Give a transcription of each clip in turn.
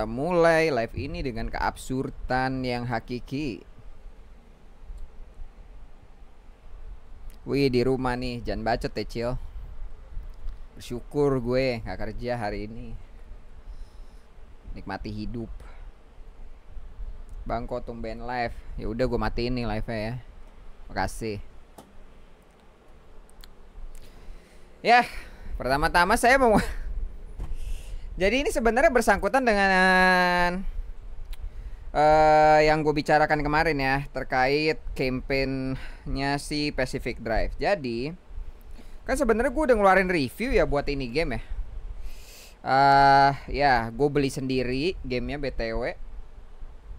Kita mulai live ini dengan keabsurdan yang hakiki. Wih di rumah nih, jangan bacot ya Cil. Bersyukur gue gak kerja hari ini. Nikmati hidup. Bang kok tumben live. Ya udah gue matiin nih live ya. Makasih. Ya, pertama-tama saya mau jadi ini sebenarnya bersangkutan dengan uh, yang gue bicarakan kemarin ya terkait kampanyenya si Pacific Drive. Jadi kan sebenarnya gue udah ngeluarin review ya buat ini game ya. Uh, ya gue beli sendiri gamenya btw.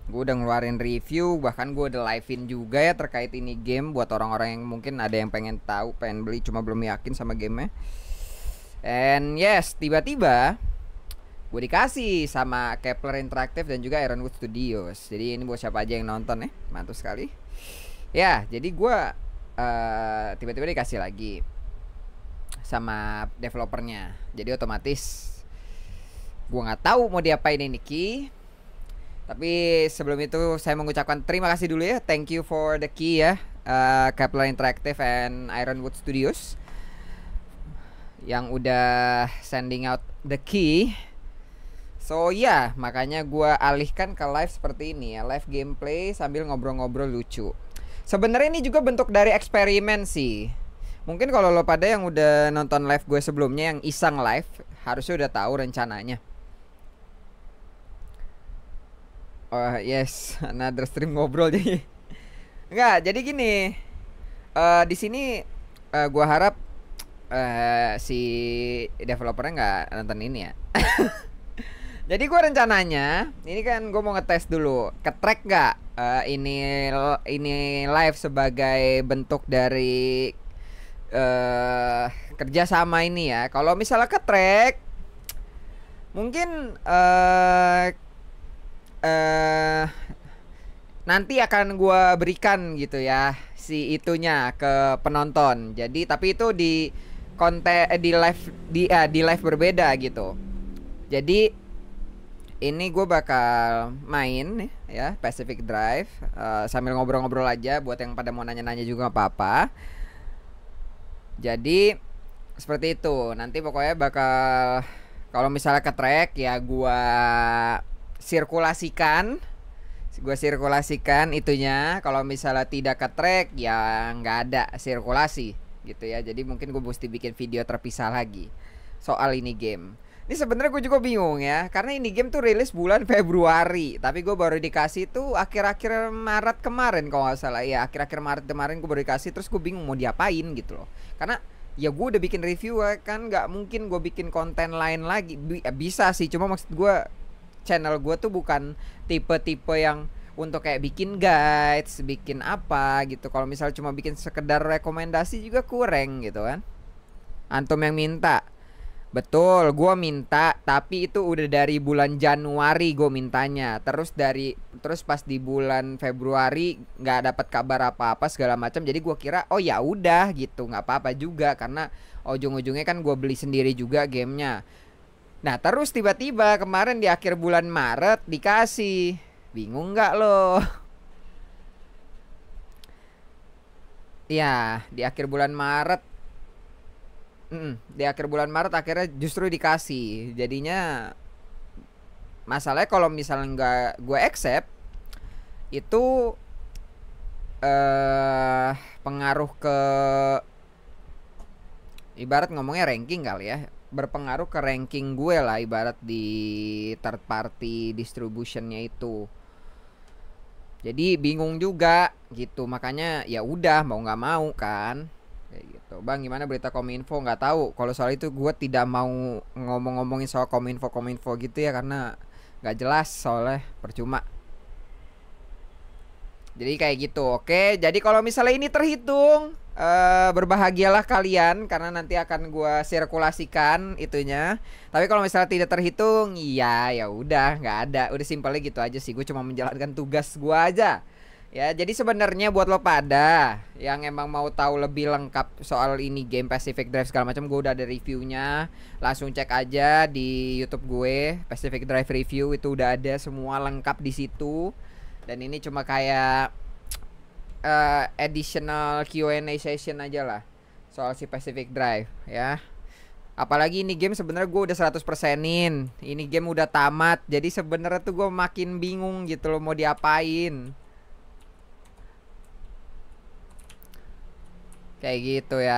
Gue udah ngeluarin review bahkan gue udah live in juga ya terkait ini game buat orang-orang yang mungkin ada yang pengen tahu pengen beli cuma belum yakin sama gamenya. And yes tiba-tiba gue dikasih sama Kepler Interactive dan juga Ironwood Studios. Jadi ini buat siapa aja yang nonton ya, mantap sekali. Ya, jadi gue uh, tiba-tiba dikasih lagi sama developernya. Jadi otomatis gue nggak tahu mau diapain ini Ki. Tapi sebelum itu saya mengucapkan terima kasih dulu ya, thank you for the key ya, uh, Kepler Interactive and Ironwood Studios yang udah sending out the key So ya yeah, makanya gue alihkan ke live seperti ini ya Live gameplay sambil ngobrol-ngobrol lucu Sebenarnya ini juga bentuk dari eksperimen sih Mungkin kalau lo pada yang udah nonton live gue sebelumnya yang iseng live Harusnya udah tahu rencananya Oh yes, another stream ngobrol jadi Enggak, jadi gini uh, di sini uh, eh, gue harap uh, si developernya nggak nonton ini ya Jadi gue rencananya, ini kan gue mau ngetes dulu, ketrack gak uh, eh, ini ini live sebagai bentuk dari uh, kerjasama ini ya. Kalau misalnya ketrack, mungkin uh, uh, nanti akan gue berikan gitu ya si itunya ke penonton. Jadi tapi itu di konten eh, di live di uh, di live berbeda gitu. Jadi ini gue bakal main ya Pacific Drive uh, sambil ngobrol-ngobrol aja buat yang pada mau nanya-nanya juga apa-apa. Jadi seperti itu. Nanti pokoknya bakal kalau misalnya ke track ya gue sirkulasikan gue sirkulasikan itunya kalau misalnya tidak ke track ya nggak ada sirkulasi gitu ya jadi mungkin gue mesti bikin video terpisah lagi soal ini game ini sebenarnya gue juga bingung ya, karena ini game tuh rilis bulan Februari, tapi gue baru dikasih tuh akhir-akhir Maret kemarin kalau nggak salah ya, akhir-akhir Maret kemarin gue baru dikasih, terus gue bingung mau diapain gitu loh, karena ya gue udah bikin review eh, kan nggak mungkin gue bikin konten lain lagi eh, bisa sih cuma maksud gue channel gue tuh bukan tipe-tipe yang untuk kayak bikin guides bikin apa gitu kalau misal cuma bikin sekedar rekomendasi juga kurang gitu kan antum yang minta Betul, gue minta, tapi itu udah dari bulan Januari gue mintanya. Terus dari terus pas di bulan Februari nggak dapat kabar apa-apa segala macam. Jadi gue kira oh ya udah gitu, nggak apa-apa juga karena ujung-ujungnya kan gue beli sendiri juga gamenya. Nah terus tiba-tiba kemarin di akhir bulan Maret dikasih, bingung nggak loh? Ya di akhir bulan Maret Mm, di akhir bulan Maret akhirnya justru dikasih. Jadinya masalahnya kalau misalnya nggak gue accept itu eh uh, pengaruh ke ibarat ngomongnya ranking kali ya berpengaruh ke ranking gue lah ibarat di third party distributionnya itu jadi bingung juga gitu makanya ya udah mau nggak mau kan Gitu. bang gimana berita kominfo nggak tahu kalau soal itu gue tidak mau ngomong-ngomongin soal kominfo kominfo gitu ya karena nggak jelas soalnya percuma jadi kayak gitu oke jadi kalau misalnya ini terhitung Uh, berbahagialah kalian karena nanti akan gue sirkulasikan itunya. Tapi kalau misalnya tidak terhitung, iya ya udah nggak ada. Udah simpelnya gitu aja sih. Gue cuma menjalankan tugas gue aja. Ya, jadi sebenarnya buat lo pada yang emang mau tahu lebih lengkap soal ini game Pacific Drive segala macam, gue udah ada reviewnya. Langsung cek aja di YouTube gue, Pacific Drive review itu udah ada semua lengkap di situ. Dan ini cuma kayak uh, additional Q&A session aja lah soal si Pacific Drive ya. Apalagi ini game sebenarnya gue udah 100 persenin Ini game udah tamat Jadi sebenarnya tuh gue makin bingung gitu loh mau diapain Kayak gitu ya.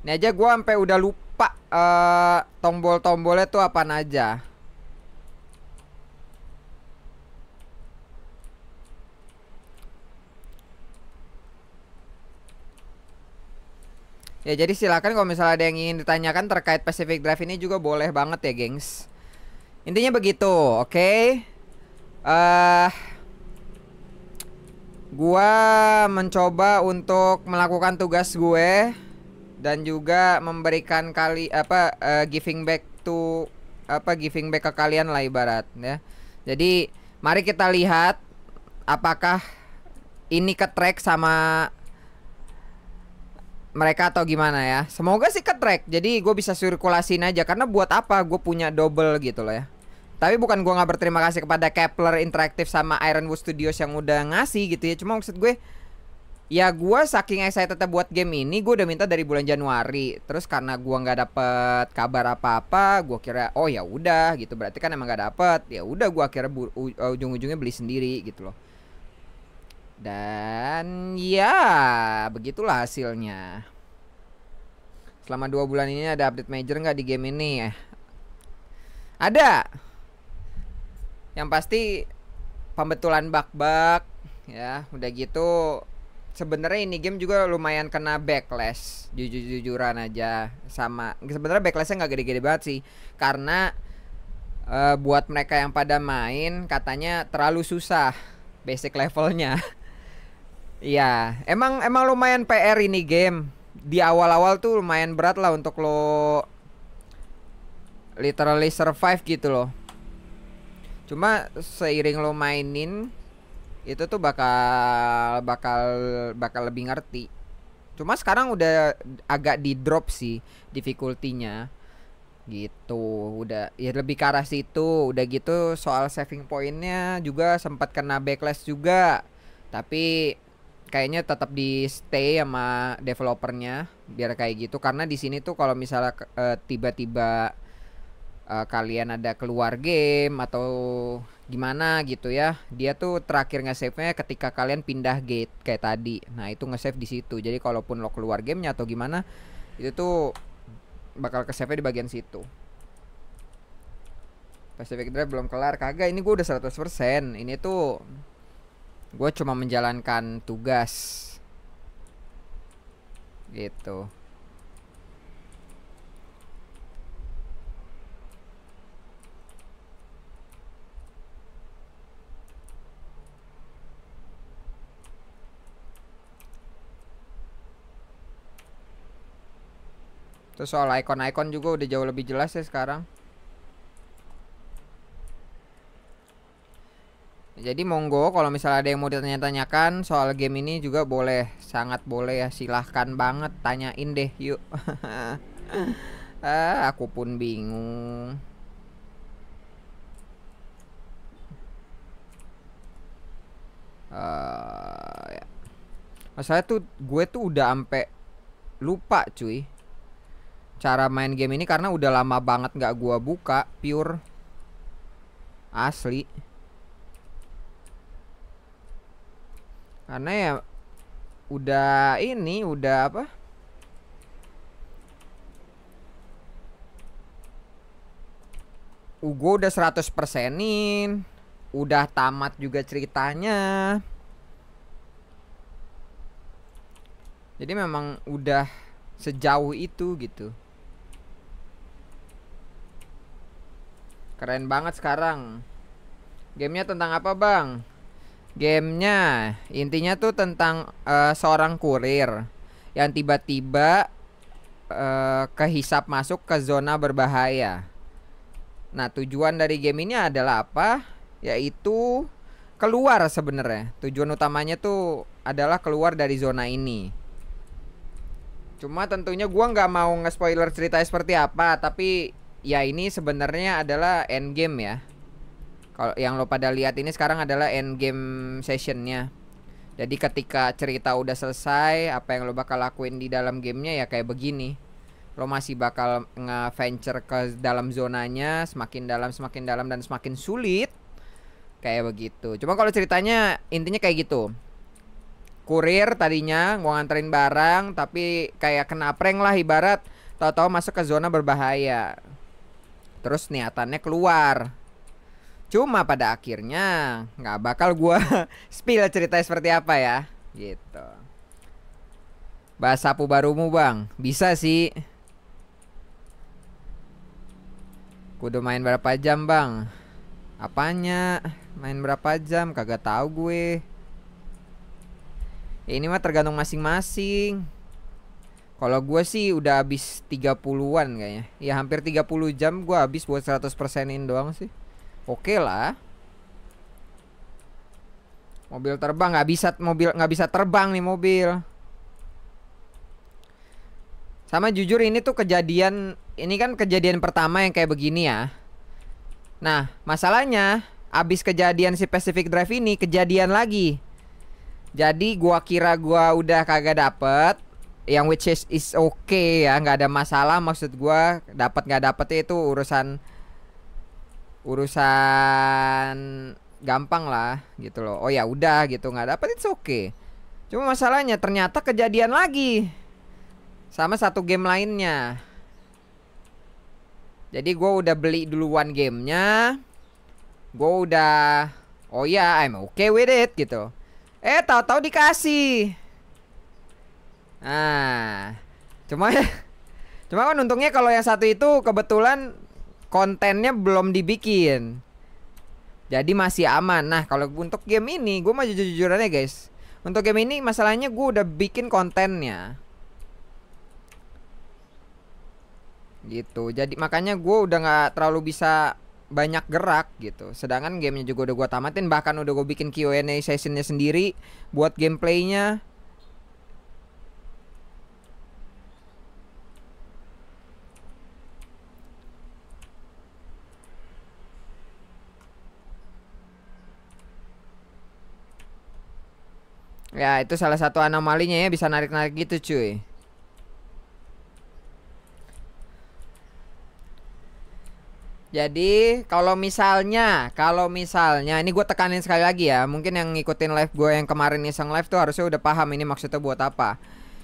Ini aja gua sampai udah lupa uh, tombol-tombolnya tuh apa aja. Ya jadi silakan kalau misalnya ada yang ingin ditanyakan terkait Pacific Drive ini juga boleh banget ya, gengs. Intinya begitu, oke? Okay? uh, eh, Gua mencoba untuk melakukan tugas gue dan juga memberikan kali apa uh, giving back to apa giving back ke kalian lah ibarat ya. Jadi mari kita lihat apakah ini ke track sama mereka atau gimana ya. Semoga sih ke track. Jadi gue bisa sirkulasiin aja karena buat apa gue punya double gitu loh ya. Tapi bukan gue nggak berterima kasih kepada Kepler Interactive sama Ironwood Studios yang udah ngasih gitu ya. Cuma maksud gue ya gue saking excited buat game ini gue udah minta dari bulan Januari. Terus karena gue nggak dapet kabar apa-apa, gue kira oh ya udah gitu. Berarti kan emang nggak dapet. Ya udah gue kira ujung-ujungnya beli sendiri gitu loh. Dan ya begitulah hasilnya. Selama dua bulan ini ada update major nggak di game ini? ya Ada yang pasti pembetulan bak-bak ya udah gitu sebenarnya ini game juga lumayan kena backlash jujur-jujuran aja sama sebenarnya backlashnya nggak gede-gede banget sih karena e, buat mereka yang pada main katanya terlalu susah basic levelnya ya emang emang lumayan PR ini game. Di awal-awal tuh lumayan berat lah untuk lo literally survive gitu loh cuma seiring lo mainin itu tuh bakal bakal bakal lebih ngerti cuma sekarang udah agak di drop sih difficulty gitu udah ya lebih ke arah situ udah gitu soal saving pointnya juga sempat kena backlash juga tapi kayaknya tetap di stay sama developernya biar kayak gitu karena di sini tuh kalau misalnya eh, tiba-tiba uh, tiba -tiba uh, kalian ada keluar game atau gimana gitu ya dia tuh terakhir nge-save-nya ketika kalian pindah gate kayak tadi nah itu nge-save di situ jadi kalaupun lo keluar gamenya atau gimana itu tuh bakal ke save di bagian situ Pacific Drive belum kelar kagak ini gue udah 100% ini tuh gue cuma menjalankan tugas gitu Terus soal icon-icon juga udah jauh lebih jelas ya sekarang. Jadi monggo kalau misalnya ada yang mau ditanya-tanyakan soal game ini juga boleh, sangat boleh ya. Silahkan banget tanyain deh yuk. ah, aku pun bingung. Uh, ya. Masalah tuh gue tuh udah ampe lupa cuy cara main game ini karena udah lama banget nggak gua buka pure asli karena ya udah ini udah apa ugo udah 100 persenin udah tamat juga ceritanya jadi memang udah sejauh itu gitu Keren banget sekarang. Gamenya tentang apa, Bang? Gamenya intinya tuh tentang uh, seorang kurir yang tiba-tiba uh, kehisap masuk ke zona berbahaya. Nah, tujuan dari game ini adalah apa? Yaitu keluar sebenarnya. Tujuan utamanya tuh adalah keluar dari zona ini. Cuma tentunya gua nggak mau nge-spoiler ceritanya seperti apa, tapi ya ini sebenarnya adalah end game ya. Kalau yang lo pada lihat ini sekarang adalah end game sessionnya. Jadi ketika cerita udah selesai, apa yang lo bakal lakuin di dalam gamenya ya kayak begini. Lo masih bakal nge-venture ke dalam zonanya, semakin dalam, semakin dalam, dan semakin sulit. Kayak begitu. Cuma kalau ceritanya intinya kayak gitu. Kurir tadinya mau nganterin barang, tapi kayak kena prank lah ibarat. Tahu-tahu masuk ke zona berbahaya. Terus niatannya keluar Cuma pada akhirnya nggak bakal gue spill ceritanya seperti apa ya Gitu Bahas pubarumu bang Bisa sih Kudu main berapa jam bang Apanya Main berapa jam kagak tahu gue Ini mah tergantung masing-masing kalau gue sih udah habis 30-an kayaknya. Ya hampir 30 jam gue habis buat 100%-in doang sih. Oke okay lah. Mobil terbang nggak bisa mobil nggak bisa terbang nih mobil. Sama jujur ini tuh kejadian ini kan kejadian pertama yang kayak begini ya. Nah, masalahnya abis kejadian si Pacific Drive ini kejadian lagi. Jadi gua kira gua udah kagak dapet yang which is is okay ya nggak ada masalah maksud gue dapat nggak dapat itu urusan urusan gampang lah gitu loh oh ya udah gitu nggak dapat itu oke okay. cuma masalahnya ternyata kejadian lagi sama satu game lainnya jadi gue udah beli duluan gamenya gue udah oh ya yeah, I'm okay with it gitu eh tahu-tahu dikasih Nah, cuma ya, cuma kan untungnya kalau yang satu itu kebetulan kontennya belum dibikin. Jadi masih aman. Nah, kalau untuk game ini gue mau jujur-jujurannya guys. Untuk game ini masalahnya gue udah bikin kontennya. Gitu. Jadi makanya gue udah nggak terlalu bisa banyak gerak gitu. Sedangkan gamenya juga udah gue tamatin bahkan udah gue bikin Q&A sessionnya sendiri buat gameplaynya. Ya itu salah satu anomalinya ya bisa narik-narik gitu cuy Jadi kalau misalnya Kalau misalnya Ini gue tekanin sekali lagi ya Mungkin yang ngikutin live gue yang kemarin iseng live tuh harusnya udah paham ini maksudnya buat apa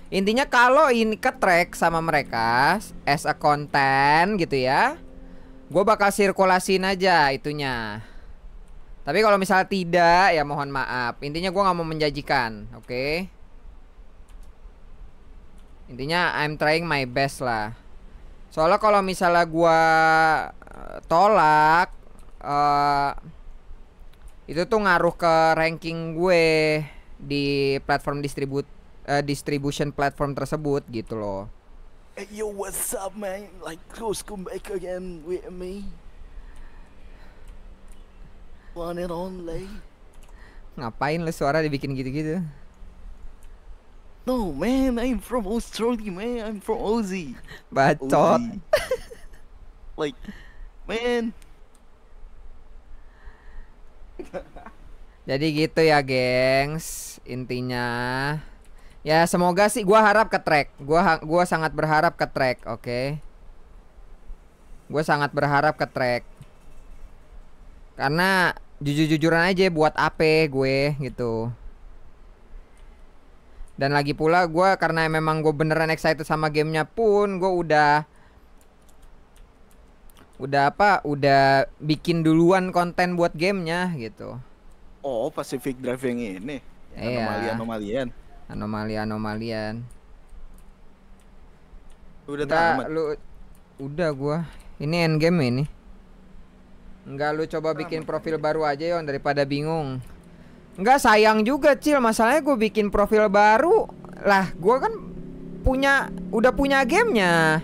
Intinya kalau ini ke track sama mereka As a content gitu ya Gue bakal sirkulasin aja itunya tapi kalau misalnya tidak ya mohon maaf. Intinya gue nggak mau menjanjikan, oke? Okay? Intinya I'm trying my best lah. Soalnya kalau misalnya gue eh, tolak, uh, itu tuh ngaruh ke ranking gue di platform distribut uh, distribution platform tersebut gitu loh. Hey, yo, what's up, man? Like, close, come back again with me? One and only. Ngapain lu suara dibikin gitu-gitu? No man, I'm from Australia man, I'm from Aussie. Bacot. like, man. Jadi gitu ya, gengs. Intinya ya semoga sih gua harap ke track. Gua gua sangat berharap ke track, oke. Okay? Gue sangat berharap ke track. Karena jujur-jujuran aja buat apa gue gitu dan lagi pula gue karena memang gue beneran excited sama gamenya pun gue udah udah apa udah bikin duluan konten buat gamenya gitu oh Pacific Drive yang ini iya. anomali anomalian anomali anomalian udah tak lu udah gue ini end game ini Enggak lu coba bikin profil gitu. baru aja Yon daripada bingung. Enggak sayang juga Cil, masalahnya gue bikin profil baru. Lah, gue kan punya udah punya gamenya.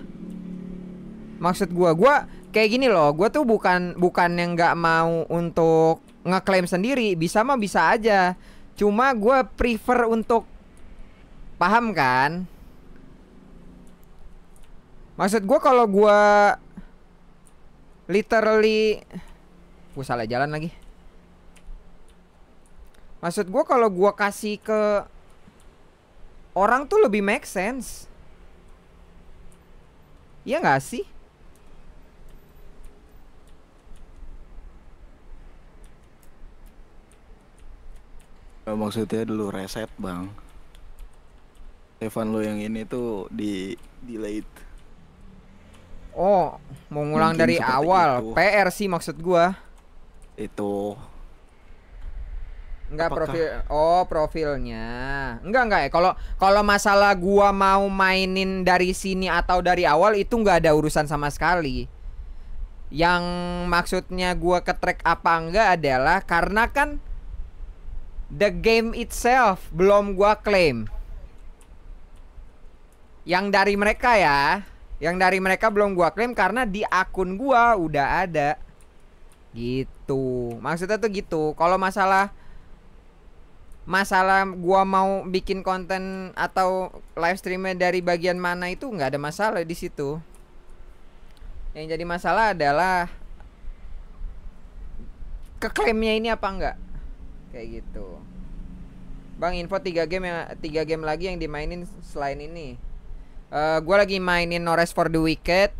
Maksud gue, gue kayak gini loh, gue tuh bukan bukan yang nggak mau untuk ngeklaim sendiri, bisa mah bisa aja. Cuma gue prefer untuk paham kan. Maksud gue kalau gue literally Gue salah jalan lagi. Maksud gue kalau gue kasih ke orang tuh lebih make sense. Iya gak sih? Eh, maksudnya dulu reset bang Evan lo yang ini tuh di delayed Oh mau ngulang Mungkin dari awal itu. PR sih maksud gua itu Enggak Apakah? profil. Oh, profilnya. Enggak enggak ya. Kalau kalau masalah gua mau mainin dari sini atau dari awal itu enggak ada urusan sama sekali. Yang maksudnya gua ke track apa enggak adalah karena kan the game itself belum gua claim. Yang dari mereka ya. Yang dari mereka belum gua claim karena di akun gua udah ada. Gitu. Maksudnya tuh gitu. Kalau masalah masalah gua mau bikin konten atau live streamnya dari bagian mana itu nggak ada masalah di situ. Yang jadi masalah adalah keklaimnya ini apa enggak? Kayak gitu. Bang info tiga game yang tiga game lagi yang dimainin selain ini. Uh, gua lagi mainin Norris for the Wicked.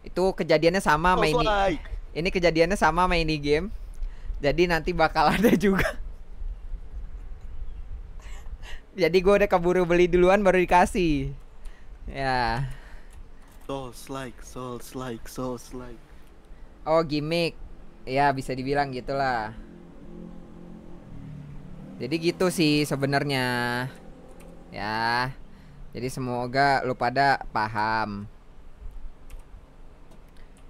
Itu kejadiannya sama oh, mainin. Ini kejadiannya sama main ini game. Jadi nanti bakal ada juga. Jadi gue udah keburu beli duluan baru dikasih. Ya. Souls like, souls like, souls like. Oh gimmick, ya bisa dibilang gitulah. Jadi gitu sih sebenarnya. Ya. Jadi semoga lu pada paham.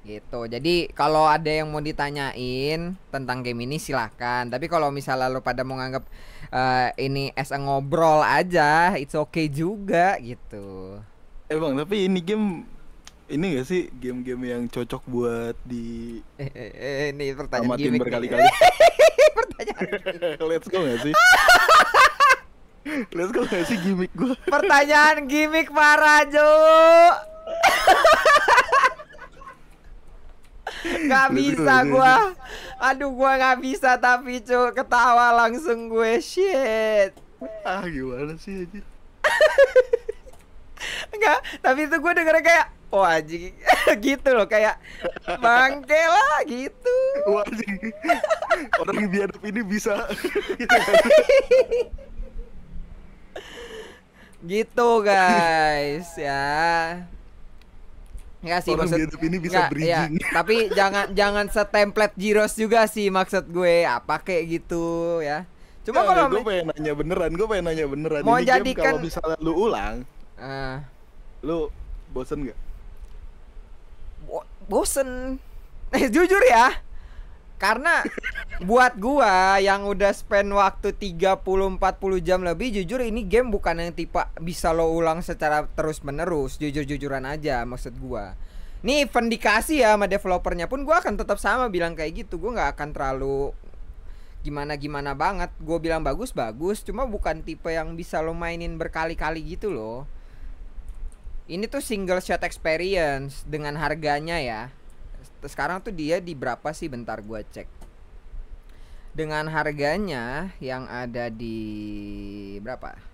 Gitu. Jadi kalau ada yang mau ditanyain tentang game ini silahkan. Tapi kalau misalnya lo pada mau nganggap uh, eh, ini es ngobrol aja, it's okay juga gitu. Eh bang, tapi ini game ini gak sih game-game yang cocok buat di ini pertanyaan amatin berkali-kali. pertanyaan. Let's go gak sih? Let's go gak sih gimmick gue? Pertanyaan gimmick parah Jo Gak bisa gue Aduh gue gak bisa tapi cu Ketawa langsung gue Shit Ah gimana sih aja Enggak Tapi itu gue denger kayak Oh anjing Gitu loh kayak Bangke lah gitu wajib, orang Orang biadab ini bisa gitu, kan? gitu guys ya Enggak sih Orang maksud ini bisa enggak, iya. bridging. Ya, tapi jangan jangan setemplate Jiros juga sih maksud gue apa kayak gitu ya. Cuma ya, kalau ya, gue pengen nanya beneran, gue pengen nanya beneran. Mau ini jadikan kalau misalnya lu ulang, uh, lu bosen nggak? Bo bosen. Eh jujur ya, karena buat gua yang udah spend waktu 30 40 jam lebih jujur ini game bukan yang tipe bisa lo ulang secara terus-menerus, jujur-jujuran aja maksud gua. Ini vendikasi ya sama developernya pun gua akan tetap sama bilang kayak gitu. Gua nggak akan terlalu gimana-gimana banget. Gua bilang bagus-bagus, cuma bukan tipe yang bisa lo mainin berkali-kali gitu loh. Ini tuh single shot experience dengan harganya ya sekarang tuh dia di berapa sih bentar gua cek dengan harganya yang ada di berapa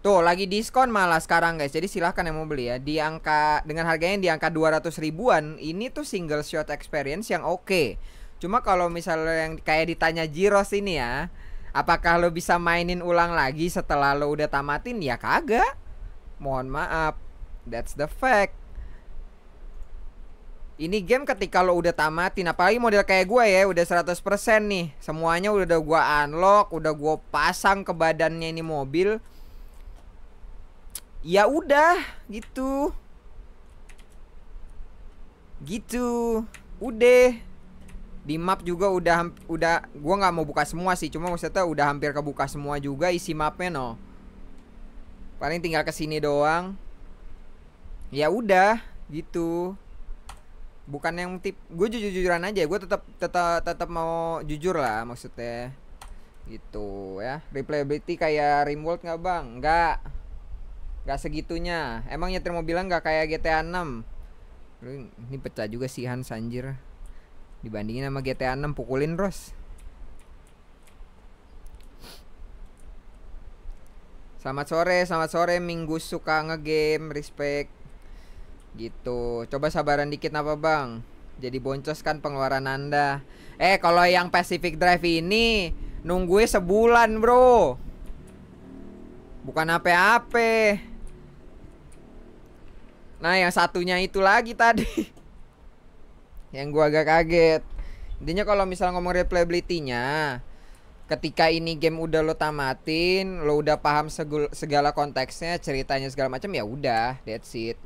Tuh lagi diskon malah sekarang guys Jadi silahkan yang mau beli ya Di angka Dengan harganya di angka 200 ribuan Ini tuh single shot experience yang oke okay. Cuma kalau misalnya yang kayak ditanya Jiros ini ya Apakah lo bisa mainin ulang lagi setelah lo udah tamatin? Ya kagak Mohon maaf That's the fact ini game ketika lo udah tamatin Apalagi model kayak gue ya Udah 100% nih Semuanya udah gue unlock Udah gue pasang ke badannya ini mobil Ya udah gitu Gitu Udah Di map juga udah udah Gue nggak mau buka semua sih Cuma maksudnya udah hampir kebuka semua juga isi mapnya no Paling tinggal kesini doang Ya udah gitu bukan yang tip gue jujur jujuran aja gue tetap tetap tetap mau jujur lah maksudnya gitu ya replayability kayak Rimworld nggak bang nggak nggak segitunya emang nyetir mobilan nggak kayak GTA 6 ini pecah juga sih Han Sanjir dibandingin sama GTA 6 pukulin Ros Selamat sore, selamat sore Minggu suka ngegame, respect Gitu. Coba sabaran dikit apa, Bang? Jadi boncos kan pengeluaran Anda. Eh, kalau yang Pacific Drive ini nungguin sebulan, Bro. Bukan apa-apa. Nah, yang satunya itu lagi tadi. yang gua agak kaget. Intinya kalau misal ngomong replayability-nya, ketika ini game udah lo tamatin, lo udah paham segala konteksnya, ceritanya segala macam ya udah, that's it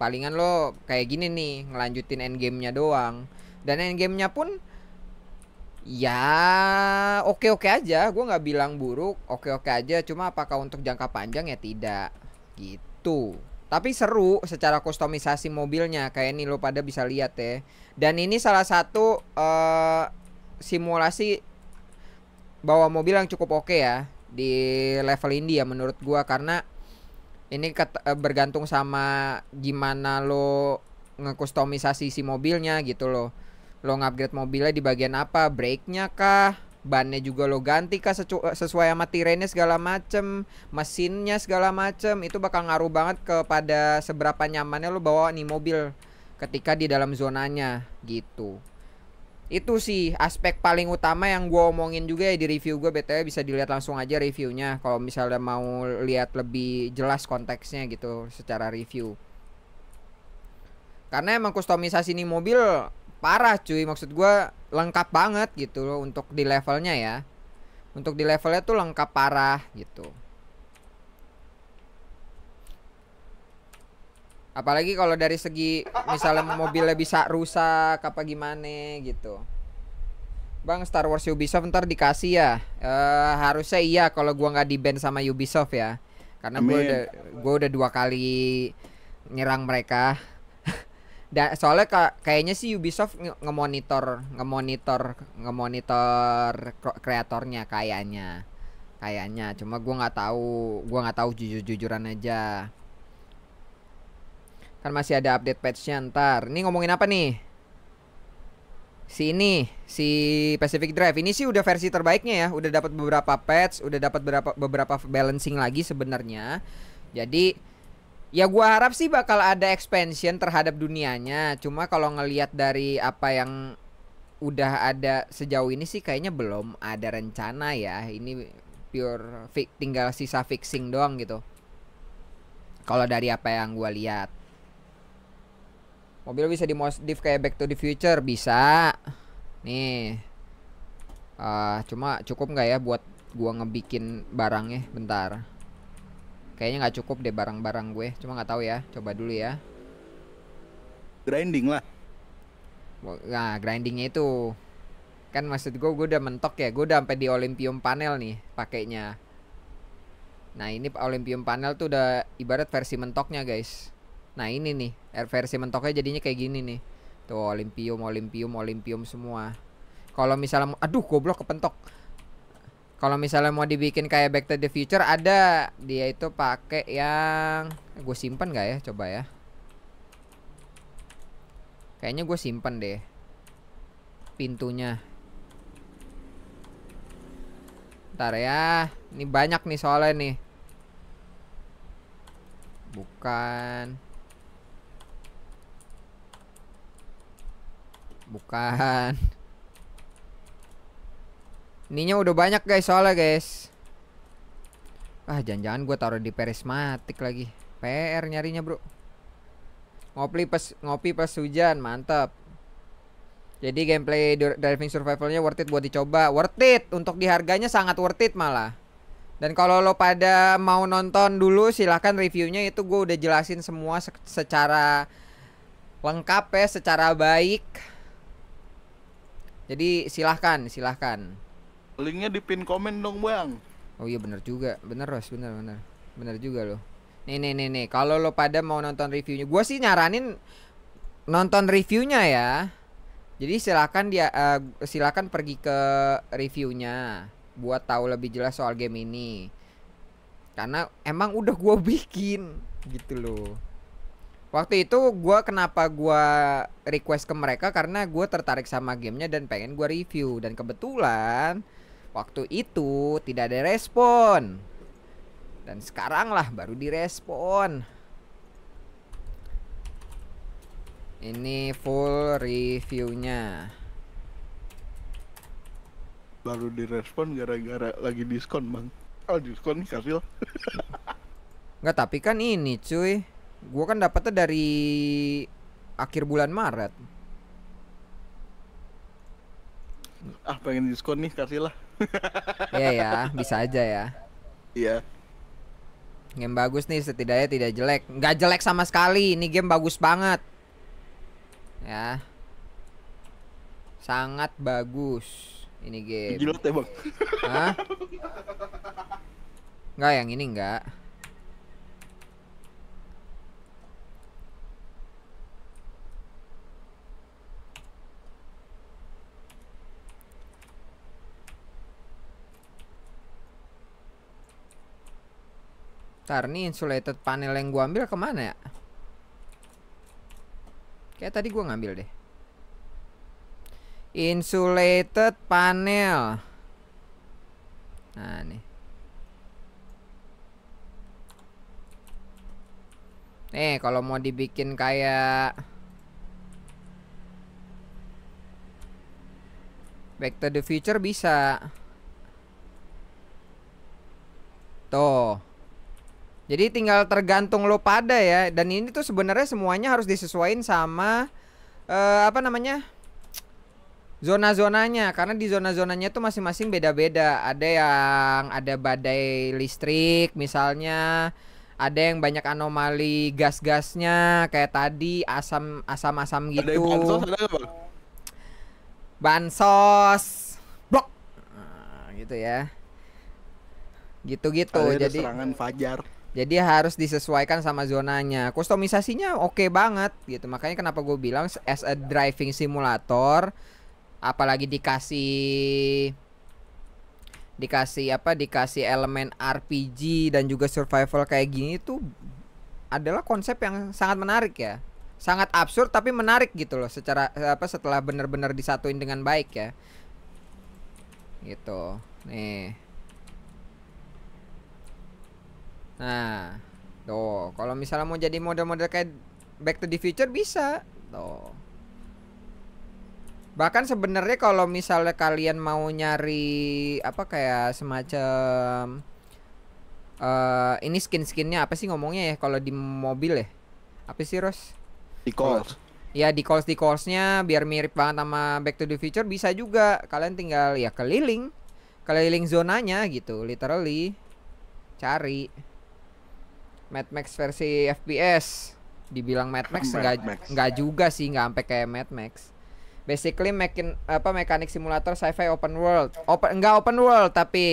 palingan lo kayak gini nih ngelanjutin end game nya doang dan end game nya pun ya oke oke aja gue nggak bilang buruk oke oke aja cuma apakah untuk jangka panjang ya tidak gitu tapi seru secara kustomisasi mobilnya kayak ini lo pada bisa lihat ya dan ini salah satu uh, simulasi bawa mobil yang cukup oke okay ya di level ini ya menurut gua karena ini eh, bergantung sama gimana lo ngekustomisasi si mobilnya gitu lo. lo ngupgrade mobilnya di bagian apa Breaknya kah bannya juga lo ganti kah sesu eh, sesuai sama tirainya segala macem mesinnya segala macem itu bakal ngaruh banget kepada seberapa nyamannya lo bawa nih mobil ketika di dalam zonanya gitu itu sih aspek paling utama yang gue omongin juga ya di review gue btw bisa dilihat langsung aja reviewnya kalau misalnya mau lihat lebih jelas konteksnya gitu secara review karena emang kustomisasi ini mobil parah cuy maksud gue lengkap banget gitu loh untuk di levelnya ya untuk di levelnya tuh lengkap parah gitu apalagi kalau dari segi misalnya mobilnya bisa rusak apa gimana gitu Bang Star Wars Ubisoft ntar dikasih ya e, harusnya iya kalau gua nggak di ban sama Ubisoft ya karena gue udah gua udah dua kali nyerang mereka dan soalnya kayaknya sih Ubisoft ngemonitor ngemonitor ngemonitor kreatornya kayaknya kayaknya cuma gue nggak tahu gue nggak tahu jujur jujuran aja Kan masih ada update patchnya ntar. Ini ngomongin apa nih? Si ini, si Pacific Drive. Ini sih udah versi terbaiknya ya. Udah dapat beberapa patch, udah dapat beberapa beberapa balancing lagi sebenarnya. Jadi ya gua harap sih bakal ada expansion terhadap dunianya. Cuma kalau ngelihat dari apa yang udah ada sejauh ini sih kayaknya belum ada rencana ya. Ini pure tinggal sisa fixing doang gitu. Kalau dari apa yang gue lihat. Mobil bisa dimodif kayak Back to the Future bisa. Nih. Uh, cuma cukup nggak ya buat gua ngebikin barangnya bentar. Kayaknya nggak cukup deh barang-barang gue. Cuma nggak tahu ya. Coba dulu ya. Grinding lah. Nah, grindingnya itu kan maksud gue gue udah mentok ya gue udah sampai di Olympium panel nih pakainya nah ini Olympium panel tuh udah ibarat versi mentoknya guys Nah ini nih air er, versi mentoknya jadinya kayak gini nih. Tuh olimpium olimpium olimpium semua. Kalau misalnya, aduh goblok kepentok. Kalau misalnya mau dibikin kayak Back to the Future ada dia itu pakai yang gue simpen gak ya coba ya. Kayaknya gue simpen deh pintunya. Ntar ya, ini banyak nih soalnya nih. Bukan. Bukan. Ininya udah banyak guys soalnya guys. Ah jangan-jangan gue taruh di perismatik lagi. PR nyarinya bro. Ngopi pas ngopi pas hujan mantap. Jadi gameplay driving survivalnya worth it buat dicoba. Worth it untuk di harganya sangat worth it malah. Dan kalau lo pada mau nonton dulu silahkan reviewnya itu gue udah jelasin semua secara lengkap ya secara baik jadi silahkan, silahkan. Linknya di pin komen dong bang. Oh iya benar juga, benar Ros, benar benar, benar juga loh. Nih nih nih nih, kalau lo pada mau nonton reviewnya, gue sih nyaranin nonton reviewnya ya. Jadi silahkan dia, uh, silahkan pergi ke reviewnya buat tahu lebih jelas soal game ini. Karena emang udah gue bikin gitu loh. Waktu itu gue kenapa gue request ke mereka karena gue tertarik sama gamenya dan pengen gue review dan kebetulan waktu itu tidak ada respon dan sekarang lah baru direspon. Ini full reviewnya. Baru direspon gara-gara lagi diskon bang. Oh diskon nih kafil. Enggak tapi kan ini cuy Gue kan dapetnya dari akhir bulan Maret. Ah pengen diskon nih kasih lah. Iya ya, bisa aja ya. Iya. Game bagus nih setidaknya tidak jelek. Nggak jelek sama sekali. Ini game bagus banget. Ya. Sangat bagus ini game. Gila tebak. Hah? Enggak yang ini enggak. Ntar nih insulated panel yang gue ambil kemana ya? Kayak tadi gue ngambil deh. Insulated panel. Nah nih. Nih kalau mau dibikin kayak Back to the Future bisa. Tuh. Jadi tinggal tergantung lo pada ya. Dan ini tuh sebenarnya semuanya harus disesuaikan sama uh, apa namanya? zona-zonanya karena di zona-zonanya tuh masing-masing beda-beda. Ada yang ada badai listrik misalnya, ada yang banyak anomali gas-gasnya kayak tadi asam asam-asam gitu. Ada yang gitu. bansos Blok. Nah, gitu ya. Gitu-gitu. Jadi serangan fajar. Jadi harus disesuaikan sama zonanya. Kustomisasinya oke okay banget gitu. Makanya kenapa gue bilang as a driving simulator apalagi dikasih dikasih apa dikasih elemen RPG dan juga survival kayak gini itu adalah konsep yang sangat menarik ya. Sangat absurd tapi menarik gitu loh secara apa setelah benar-benar disatuin dengan baik ya. Gitu. Nih. Nah, tuh kalau misalnya mau jadi model-model kayak Back to the Future bisa, tuh. Bahkan sebenarnya kalau misalnya kalian mau nyari apa kayak semacam uh, ini skin-skinnya apa sih ngomongnya ya kalau di mobil ya? Apa sih Ros? Di calls. Ya di calls di callsnya biar mirip banget sama Back to the Future bisa juga. Kalian tinggal ya keliling, keliling zonanya gitu, literally cari. Mad Max versi FPS. Dibilang Mad Max nggak juga sih, nggak sampai kayak Mad Max. Basically makin apa mekanik simulator sci-fi open world. Open enggak open world tapi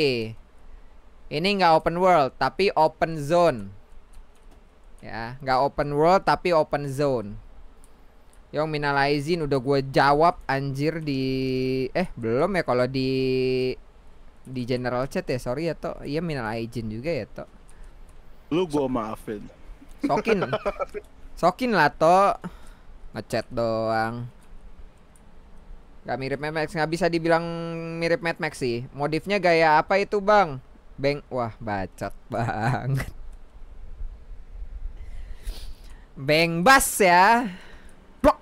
ini enggak open world tapi open zone. Ya, enggak open world tapi open zone. Yang minal Aizin udah gue jawab anjir di eh belum ya kalau di di general chat ya sorry ya toh iya minal Aizin juga ya toh Lu gua maafin. Sokin. Sokin lah to. Ngechat doang. Gak mirip Mad Max, nggak bisa dibilang mirip Mad Max sih. Modifnya gaya apa itu, Bang? Beng, wah bacot banget. Beng bas ya. Blok.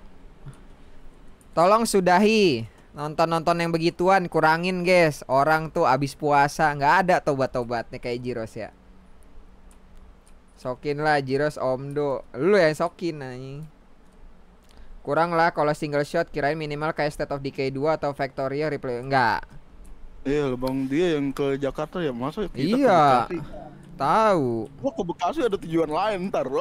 Tolong sudahi nonton-nonton yang begituan, kurangin guys. Orang tuh abis puasa nggak ada tobat-tobatnya kayak Jiros ya. Sokin lah Jiros Omdo. Lu yang sokin anjing. Kurang lah kalau single shot kirain minimal kayak State of Decay 2 atau Factorio replay. Enggak. Iya, lubang dia yang ke Jakarta ya masa kita Iya. Tahu. Gua ke Bekasi ada tujuan lain ntar.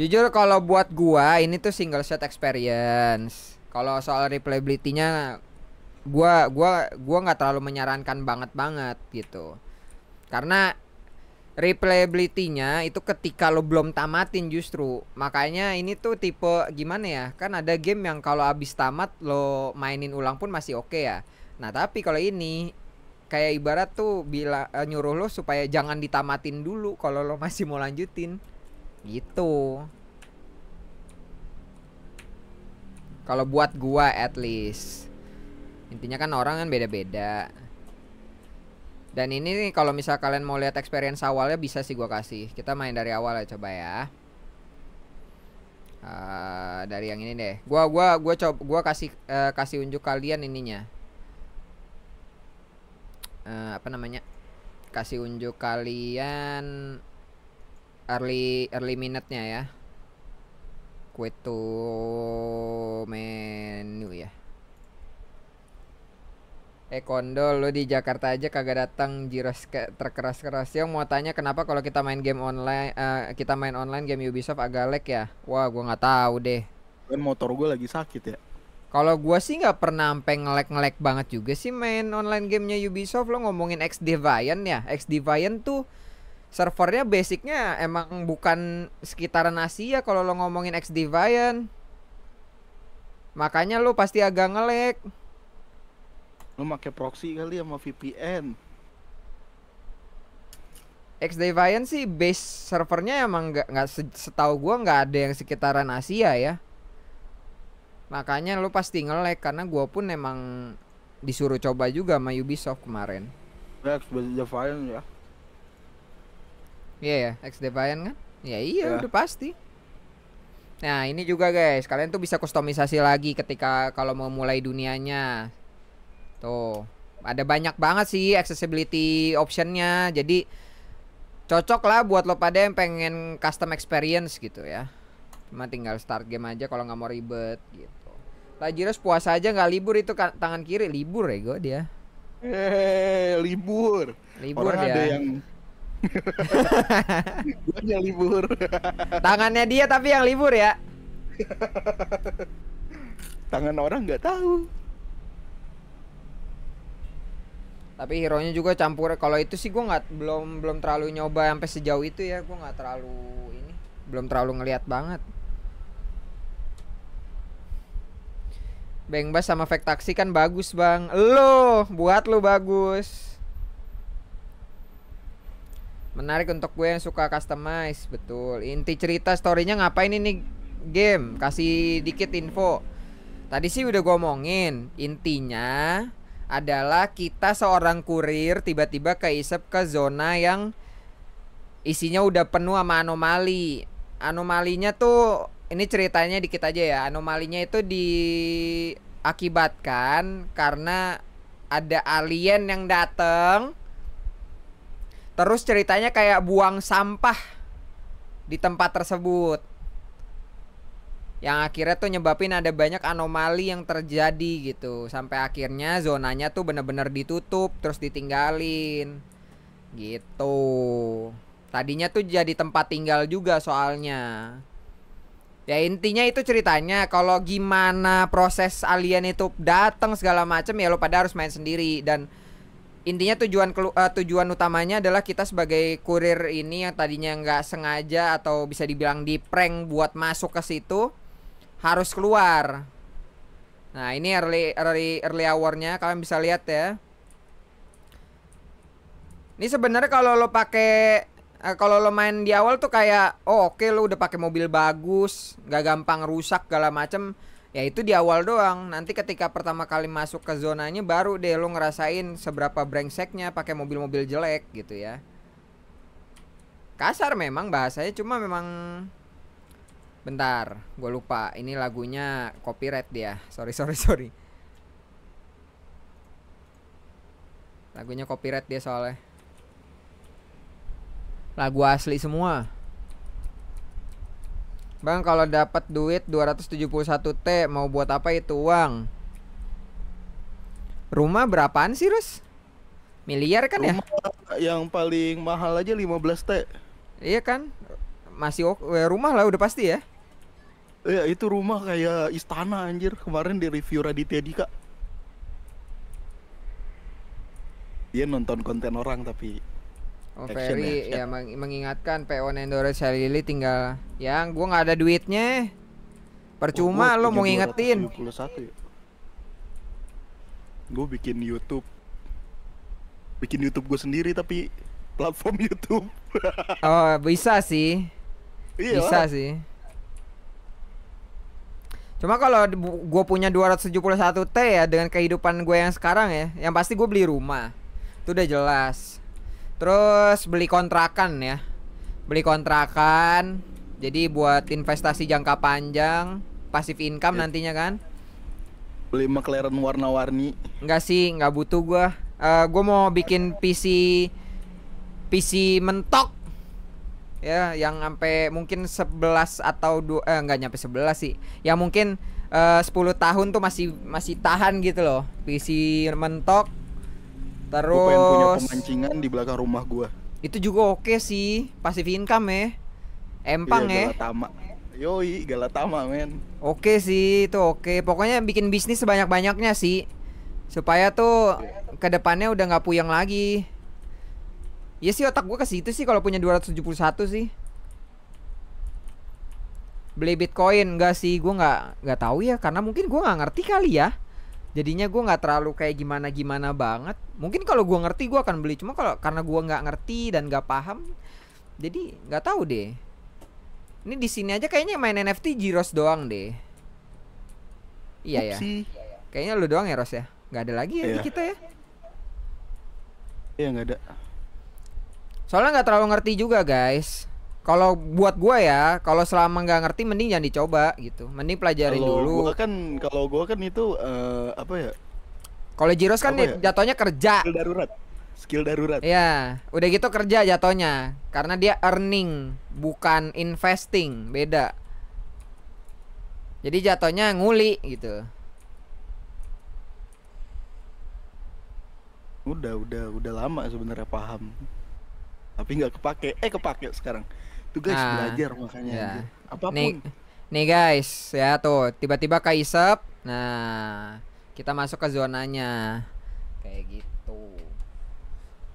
Jujur kalau buat gua ini tuh single shot experience. Kalau soal replayability-nya gua gua gua nggak terlalu menyarankan banget banget gitu. Karena replayability-nya itu ketika lo belum tamatin justru. Makanya ini tuh tipe gimana ya? Kan ada game yang kalau abis tamat lo mainin ulang pun masih oke okay ya. Nah, tapi kalau ini kayak ibarat tuh bila eh, nyuruh lo supaya jangan ditamatin dulu kalau lo masih mau lanjutin. Gitu. Kalau buat gua at least. Intinya kan orang kan beda-beda. Dan ini nih kalau misal kalian mau lihat experience awalnya bisa sih gua kasih. Kita main dari awal ya coba ya. Uh, dari yang ini deh. Gua gua gua coba gua kasih uh, kasih unjuk kalian ininya. Uh, apa namanya? Kasih unjuk kalian early early minute-nya ya. Quit to menu ya. Eh kondol lu di Jakarta aja kagak datang jiros ke terkeras-keras. Yang mau tanya kenapa kalau kita main game online uh, kita main online game Ubisoft agak lag ya? Wah, gua nggak tahu deh. Dan motor gua lagi sakit ya. Kalau gua sih nggak pernah sampai ngelek-ngelek banget juga sih main online gamenya Ubisoft. Lo ngomongin X Defiant ya. X Defiant tuh servernya basicnya emang bukan sekitaran Asia kalau lo ngomongin X Defiant. Makanya lo pasti agak ngelek. Lu pakai proxy kali ya sama VPN. X Deviant sih base servernya emang nggak nggak setahu gua nggak ada yang sekitaran Asia ya. Makanya lu pasti ngelek karena gua pun emang disuruh coba juga sama Ubisoft kemarin. Ya, X Deviant ya. Iya yeah, ya, XDeviant kan? Ya iya yeah. udah pasti. Nah, ini juga guys, kalian tuh bisa kustomisasi lagi ketika kalau mau mulai dunianya. Tuh, ada banyak banget sih accessibility optionnya. Jadi cocok lah buat lo pada yang pengen custom experience gitu ya. Cuma tinggal start game aja kalau nggak mau ribet gitu. Lajiros puasa aja nggak libur itu tangan kiri libur ya gue dia. Eh, libur. Libur Orang dia. Ada yang Guanya libur. Tangannya dia tapi yang libur ya. Tangan orang nggak tahu. tapi hero nya juga campur kalau itu sih gue nggak belum belum terlalu nyoba sampai sejauh itu ya gue nggak terlalu ini belum terlalu ngelihat banget bengbas sama Fake Taksi kan bagus bang Lo buat lo bagus Menarik untuk gue yang suka customize Betul Inti cerita storynya ngapain ini game Kasih dikit info Tadi sih udah gue omongin Intinya adalah kita seorang kurir tiba-tiba keisep ke zona yang isinya udah penuh sama anomali. Anomalinya tuh ini ceritanya dikit aja ya. Anomalinya itu diakibatkan karena ada alien yang datang. Terus ceritanya kayak buang sampah di tempat tersebut yang akhirnya tuh nyebabin ada banyak anomali yang terjadi gitu sampai akhirnya zonanya tuh bener-bener ditutup terus ditinggalin gitu tadinya tuh jadi tempat tinggal juga soalnya ya intinya itu ceritanya kalau gimana proses alien itu datang segala macem ya lo pada harus main sendiri dan intinya tujuan uh, tujuan utamanya adalah kita sebagai kurir ini yang tadinya nggak sengaja atau bisa dibilang di prank buat masuk ke situ harus keluar. Nah, ini early early early hour-nya kalian bisa lihat ya. Ini sebenarnya kalau lo pakai eh, kalau lo main di awal tuh kayak oh oke okay, lo udah pakai mobil bagus, gak gampang rusak segala macem ya itu di awal doang nanti ketika pertama kali masuk ke zonanya baru deh lo ngerasain seberapa brengseknya pakai mobil-mobil jelek gitu ya kasar memang bahasanya cuma memang Bentar, gue lupa. Ini lagunya copyright dia. Sorry, sorry, sorry. Lagunya copyright dia soalnya. Lagu asli semua. Bang, kalau dapat duit 271T mau buat apa itu uang? Rumah berapaan sih, Rus? Miliar kan ya? Rumah ya? Yang paling mahal aja 15T. Iya kan? Masih eh, rumah lah udah pasti ya. Ya itu rumah kayak istana anjir kemarin di review Raditya Dika. Dia nonton konten orang tapi Oh, Ferry ya, ya mengingatkan PO Nendore Salili tinggal yang gua nggak ada duitnya. Percuma oh, lo mau ngingetin. Ya. Gue bikin YouTube. Bikin YouTube gue sendiri tapi platform YouTube. oh, bisa sih. Iya. Bisa sih. Cuma kalau gue punya 271 T ya dengan kehidupan gue yang sekarang ya, yang pasti gue beli rumah. Itu udah jelas. Terus beli kontrakan ya. Beli kontrakan. Jadi buat investasi jangka panjang, pasif income ya. nantinya kan. Beli McLaren warna-warni. Enggak sih, enggak butuh gue. Uh, gue mau bikin PC PC mentok ya yang sampai mungkin 11 atau dua eh, nggak nyampe 11 sih yang mungkin eh, 10 tahun tuh masih masih tahan gitu loh PC mentok terus gua punya pemancingan di belakang rumah gua itu juga oke sih pasif income ya empang iya, ya galatama yoi galatama men oke sih itu oke pokoknya bikin bisnis sebanyak banyaknya sih supaya tuh iya. kedepannya udah nggak puyeng lagi Iya sih otak gue ke situ sih kalau punya 271 sih. Beli Bitcoin enggak sih? Gue nggak nggak tahu ya karena mungkin gue nggak ngerti kali ya. Jadinya gue nggak terlalu kayak gimana gimana banget. Mungkin kalau gue ngerti gue akan beli cuma kalau karena gue nggak ngerti dan nggak paham, jadi nggak tahu deh. Ini di sini aja kayaknya main NFT Jiros doang deh. Iya ya. Kayaknya lu doang ya Ros ya. Gak ada lagi ya iya. di kita ya. Iya nggak ada. Soalnya nggak terlalu ngerti juga guys. Kalau buat gue ya, kalau selama nggak ngerti mending jangan dicoba gitu. Mending pelajarin kalo dulu. Gua kan kalau gue kan itu uh, apa ya? Kalau Jiros kan ya? jatuhnya kerja. Skill darurat. Skill darurat. ya, udah gitu kerja jatuhnya karena dia earning bukan investing, beda. Jadi jatuhnya nguli gitu. Udah, udah, udah lama sebenarnya paham tapi nggak kepake eh kepake sekarang tuh guys nah, belajar makanya ya. apapun nih, nih guys ya tuh tiba-tiba keisep nah kita masuk ke zonanya kayak gitu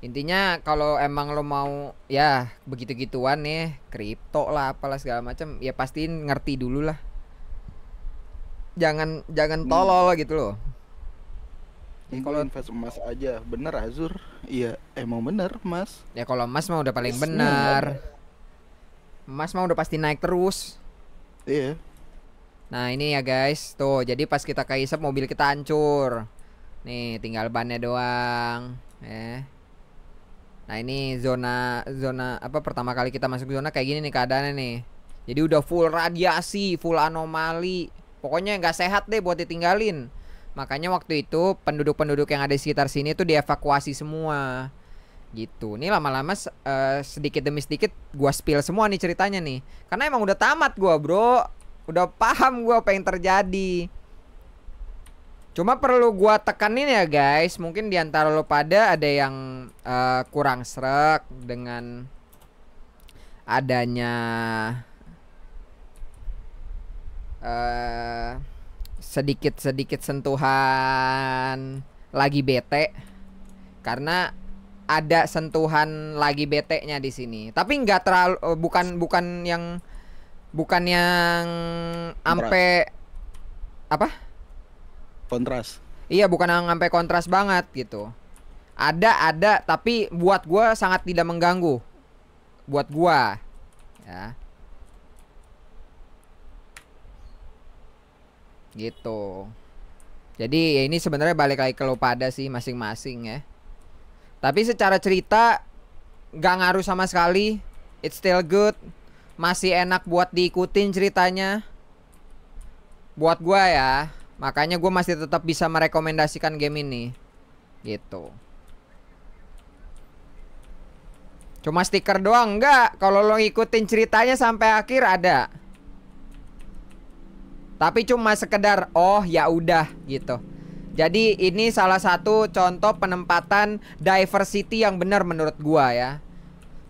intinya kalau emang lo mau ya begitu gituan nih kripto lah apalah segala macam ya pastiin ngerti dulu lah jangan jangan hmm. tolol hmm. gitu loh ini kalau invest emas aja, bener Azur? Iya, emang bener emas. Ya kalau emas mah udah paling bener. Emas mah udah pasti naik terus. Iya. Nah ini ya guys, tuh jadi pas kita kaisap mobil kita hancur. Nih tinggal bannya doang, Eh. Nah ini zona zona apa pertama kali kita masuk zona kayak gini nih keadaannya nih. Jadi udah full radiasi, full anomali. Pokoknya nggak sehat deh buat ditinggalin. Makanya waktu itu penduduk-penduduk yang ada di sekitar sini itu dievakuasi semua. Gitu. Nih lama-lama uh, sedikit demi sedikit gua spill semua nih ceritanya nih. Karena emang udah tamat gua, Bro. Udah paham gua apa yang terjadi. Cuma perlu gua tekanin ya, guys. Mungkin di antara lo pada ada yang uh, kurang serak dengan adanya eh uh, sedikit-sedikit sentuhan lagi bete karena ada sentuhan lagi bete-nya di sini. Tapi nggak terlalu eh, bukan bukan yang bukan yang ampe kontras. apa? Kontras. Iya, bukan yang ampe kontras banget gitu. Ada ada tapi buat gua sangat tidak mengganggu. Buat gua. Ya. gitu jadi ya ini sebenarnya balik lagi ke lo pada sih masing-masing ya tapi secara cerita nggak ngaruh sama sekali it's still good masih enak buat diikutin ceritanya buat gua ya makanya gue masih tetap bisa merekomendasikan game ini gitu cuma stiker doang enggak kalau lo ngikutin ceritanya sampai akhir ada tapi cuma sekedar oh ya udah gitu. Jadi ini salah satu contoh penempatan diversity yang benar menurut gua ya.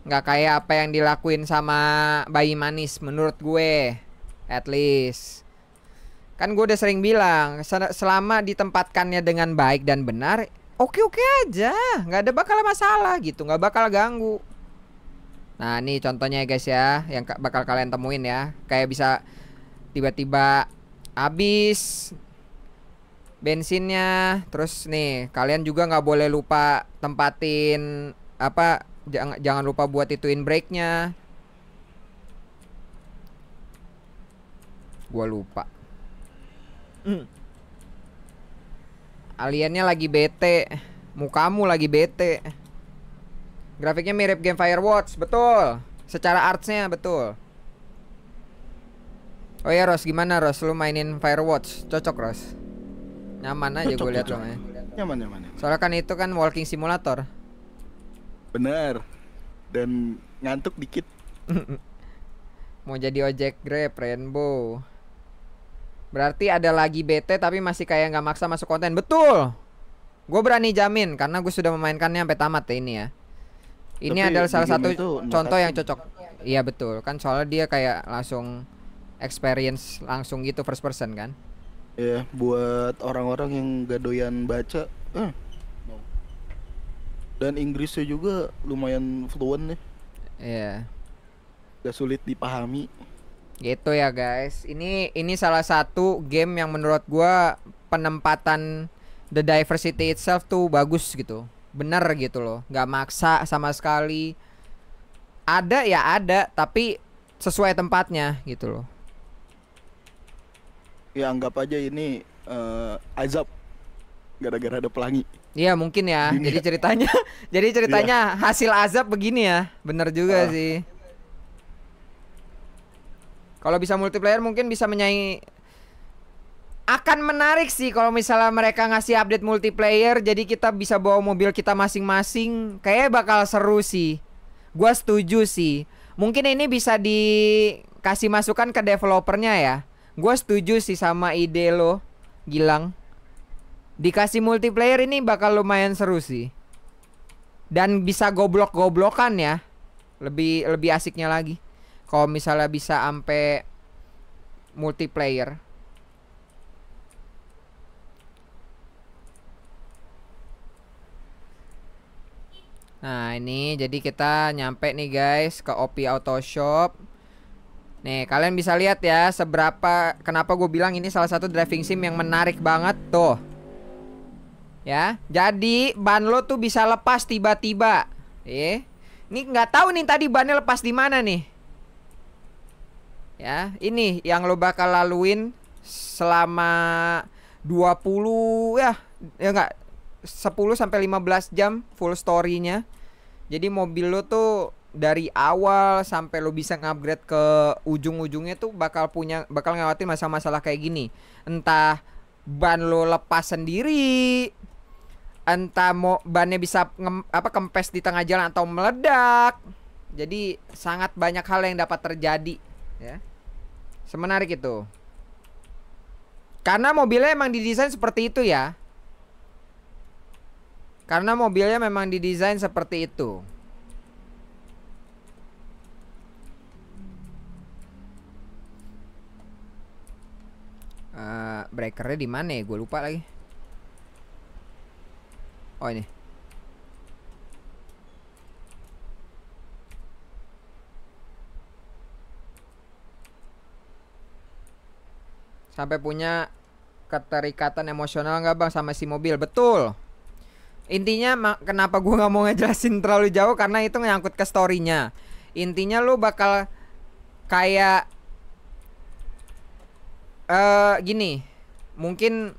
Nggak kayak apa yang dilakuin sama bayi manis menurut gue. At least. Kan gue udah sering bilang selama ditempatkannya dengan baik dan benar, oke-oke aja. Nggak ada bakal masalah gitu, nggak bakal ganggu. Nah, ini contohnya ya guys ya yang bakal kalian temuin ya. Kayak bisa tiba-tiba habis bensinnya terus nih kalian juga nggak boleh lupa tempatin apa jangan jangan lupa buat ituin brake nya gua lupa mm. aliennya lagi bete mukamu lagi bete grafiknya mirip game Firewatch betul secara artsnya betul Oh ya Ros, gimana Ros? Lu mainin Firewatch, cocok Ros? Nyaman aja gue liat lo main. Nyaman nyaman. Soalnya kan itu kan walking simulator. Bener. Dan ngantuk dikit. Mau jadi ojek Grab, Rainbow. Berarti ada lagi BT tapi masih kayak nggak maksa masuk konten. Betul. Gue berani jamin karena gue sudah memainkannya sampai tamat ya ini ya. Ini adalah salah satu contoh yang cocok. Iya betul. Kan soalnya dia kayak langsung experience langsung gitu first person kan? Ya yeah, buat orang-orang yang gak doyan baca, eh. Dan Inggrisnya juga lumayan fluent nih. Ya Yeah. Gak sulit dipahami. Gitu ya guys. Ini ini salah satu game yang menurut gue penempatan the diversity itself tuh bagus gitu. Bener gitu loh. Gak maksa sama sekali. Ada ya ada, tapi sesuai tempatnya gitu loh ya anggap aja ini uh, azab gara-gara ada pelangi. Iya mungkin ya. Gini Jadi ceritanya, jadi ceritanya ya. hasil azab begini ya. Bener juga uh. sih. Kalau bisa multiplayer mungkin bisa menyaingi akan menarik sih kalau misalnya mereka ngasih update multiplayer jadi kita bisa bawa mobil kita masing-masing kayaknya bakal seru sih gua setuju sih mungkin ini bisa dikasih masukan ke developernya ya Gue setuju sih sama ide lo, Gilang. Dikasih multiplayer ini bakal lumayan seru sih. Dan bisa goblok-goblokan ya. Lebih lebih asiknya lagi. Kalau misalnya bisa ampe multiplayer. Nah ini jadi kita nyampe nih guys ke OP Auto Shop Nih kalian bisa lihat ya seberapa kenapa gue bilang ini salah satu driving sim yang menarik banget tuh. Ya, jadi ban lo tuh bisa lepas tiba-tiba. Eh, ini nggak tahu nih tadi bannya lepas di mana nih. Ya, ini yang lo bakal laluin selama 20 ya, ya enggak 10 sampai 15 jam full story-nya. Jadi mobil lo tuh dari awal sampai lo bisa ngupgrade ke ujung-ujungnya tuh bakal punya bakal ngelewatin masalah-masalah kayak gini. Entah ban lo lepas sendiri, entah mau bannya bisa ngem, apa kempes di tengah jalan atau meledak. Jadi sangat banyak hal yang dapat terjadi ya. Semenarik itu. Karena mobilnya emang didesain seperti itu ya. Karena mobilnya memang didesain seperti itu. Eh, breakernya di mana ya gue lupa lagi oh ini sampai punya keterikatan emosional nggak bang sama si mobil betul intinya kenapa gue nggak mau ngejelasin terlalu jauh karena itu nyangkut ke storynya intinya lu bakal kayak uh, gini, mungkin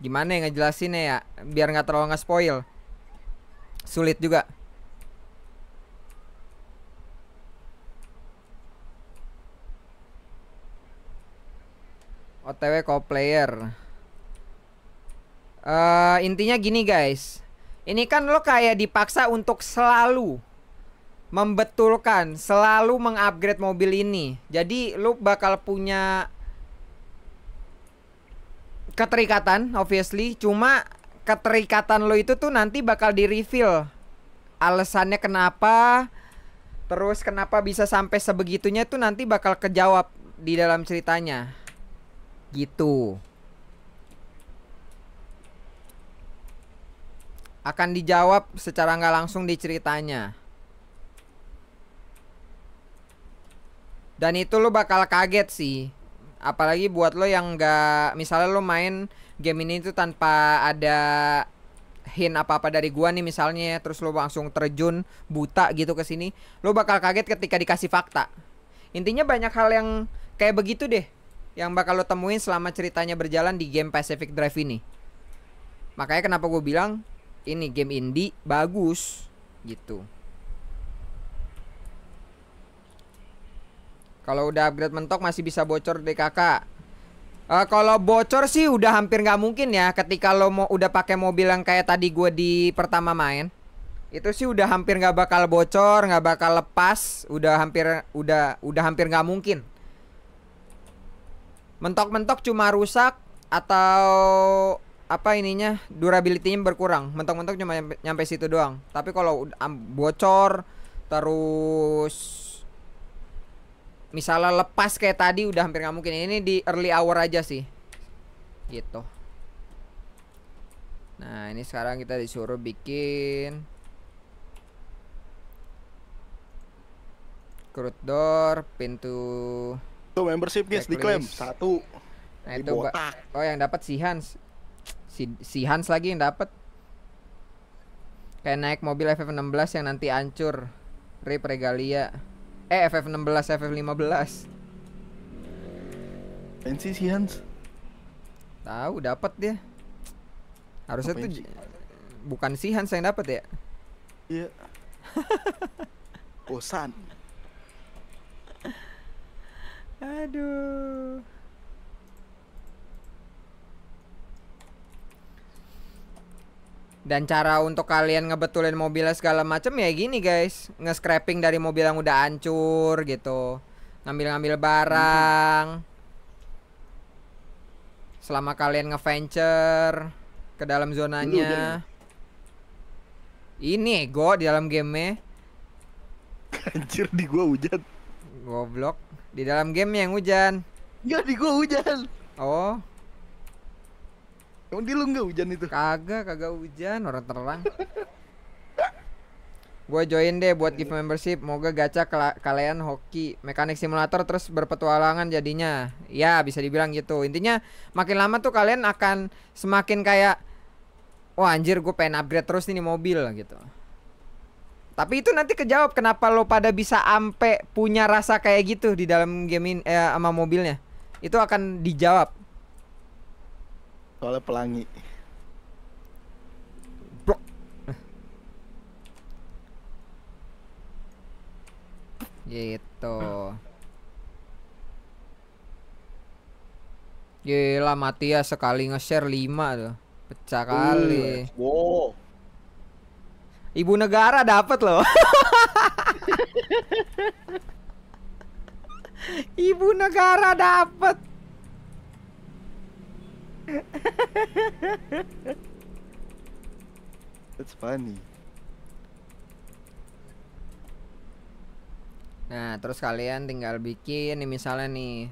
gimana yang ngejelasinnya ya, biar nggak terlalu nggak spoil. Sulit juga. OTW co-player. Uh, intinya gini guys, ini kan lo kayak dipaksa untuk selalu membetulkan, selalu mengupgrade mobil ini. Jadi lo bakal punya keterikatan obviously cuma keterikatan lo itu tuh nanti bakal di reveal alasannya kenapa terus kenapa bisa sampai sebegitunya tuh nanti bakal kejawab di dalam ceritanya gitu akan dijawab secara nggak langsung di ceritanya dan itu lo bakal kaget sih apalagi buat lo yang nggak misalnya lo main game ini tuh tanpa ada hint apa-apa dari gua nih misalnya terus lo langsung terjun buta gitu ke sini lo bakal kaget ketika dikasih fakta intinya banyak hal yang kayak begitu deh yang bakal lo temuin selama ceritanya berjalan di game Pacific Drive ini makanya kenapa gue bilang ini game indie bagus gitu Kalau udah upgrade mentok masih bisa bocor DKK. Uh, eh, kalau bocor sih udah hampir nggak mungkin ya ketika lo mau udah pakai mobil yang kayak tadi gue di pertama main itu sih udah hampir nggak bakal bocor nggak bakal lepas udah hampir udah udah hampir nggak mungkin mentok-mentok cuma rusak atau apa ininya durability-nya berkurang mentok-mentok cuma nyampe, situ doang tapi kalau um, bocor terus misalnya lepas kayak tadi udah hampir nggak mungkin ini di early hour aja sih gitu nah ini sekarang kita disuruh bikin crude door pintu itu membership guys diklaim satu nah itu oh yang dapat si Hans si, si Hans lagi yang dapat kayak naik mobil FF16 yang nanti hancur rip regalia Eh FF16, FF15. Fancy sih Hans. Tahu dapat dia. Harusnya Apa tuh bukan si Hans yang dapat ya? Iya. Bosan. Aduh. Dan cara untuk kalian ngebetulin mobilnya segala macem ya gini guys Nge-scrapping dari mobil yang udah hancur gitu Ngambil-ngambil barang Selama kalian nge-venture ke dalam zonanya Ini ya? ego di dalam gamenya Anjir di gua hujan Goblok Di dalam game yang hujan Ya di gua hujan Oh Emang di lu nggak hujan itu? Kagak, kagak hujan, orang terang. gue join deh buat gift membership. Moga gacha kalian hoki, mekanik simulator terus berpetualangan jadinya. Ya, bisa dibilang gitu. Intinya makin lama tuh kalian akan semakin kayak wah anjir gue pengen upgrade terus nih mobil gitu. Tapi itu nanti kejawab kenapa lo pada bisa ampe punya rasa kayak gitu di dalam game ini eh, sama mobilnya. Itu akan dijawab Soalnya pelangi. Blok. gitu. Gila mati ya sekali nge-share 5 tuh. Pecah kali. Wow. Ibu negara dapat loh. Ibu negara dapat. That's funny. Nah, terus kalian tinggal bikin nih misalnya nih.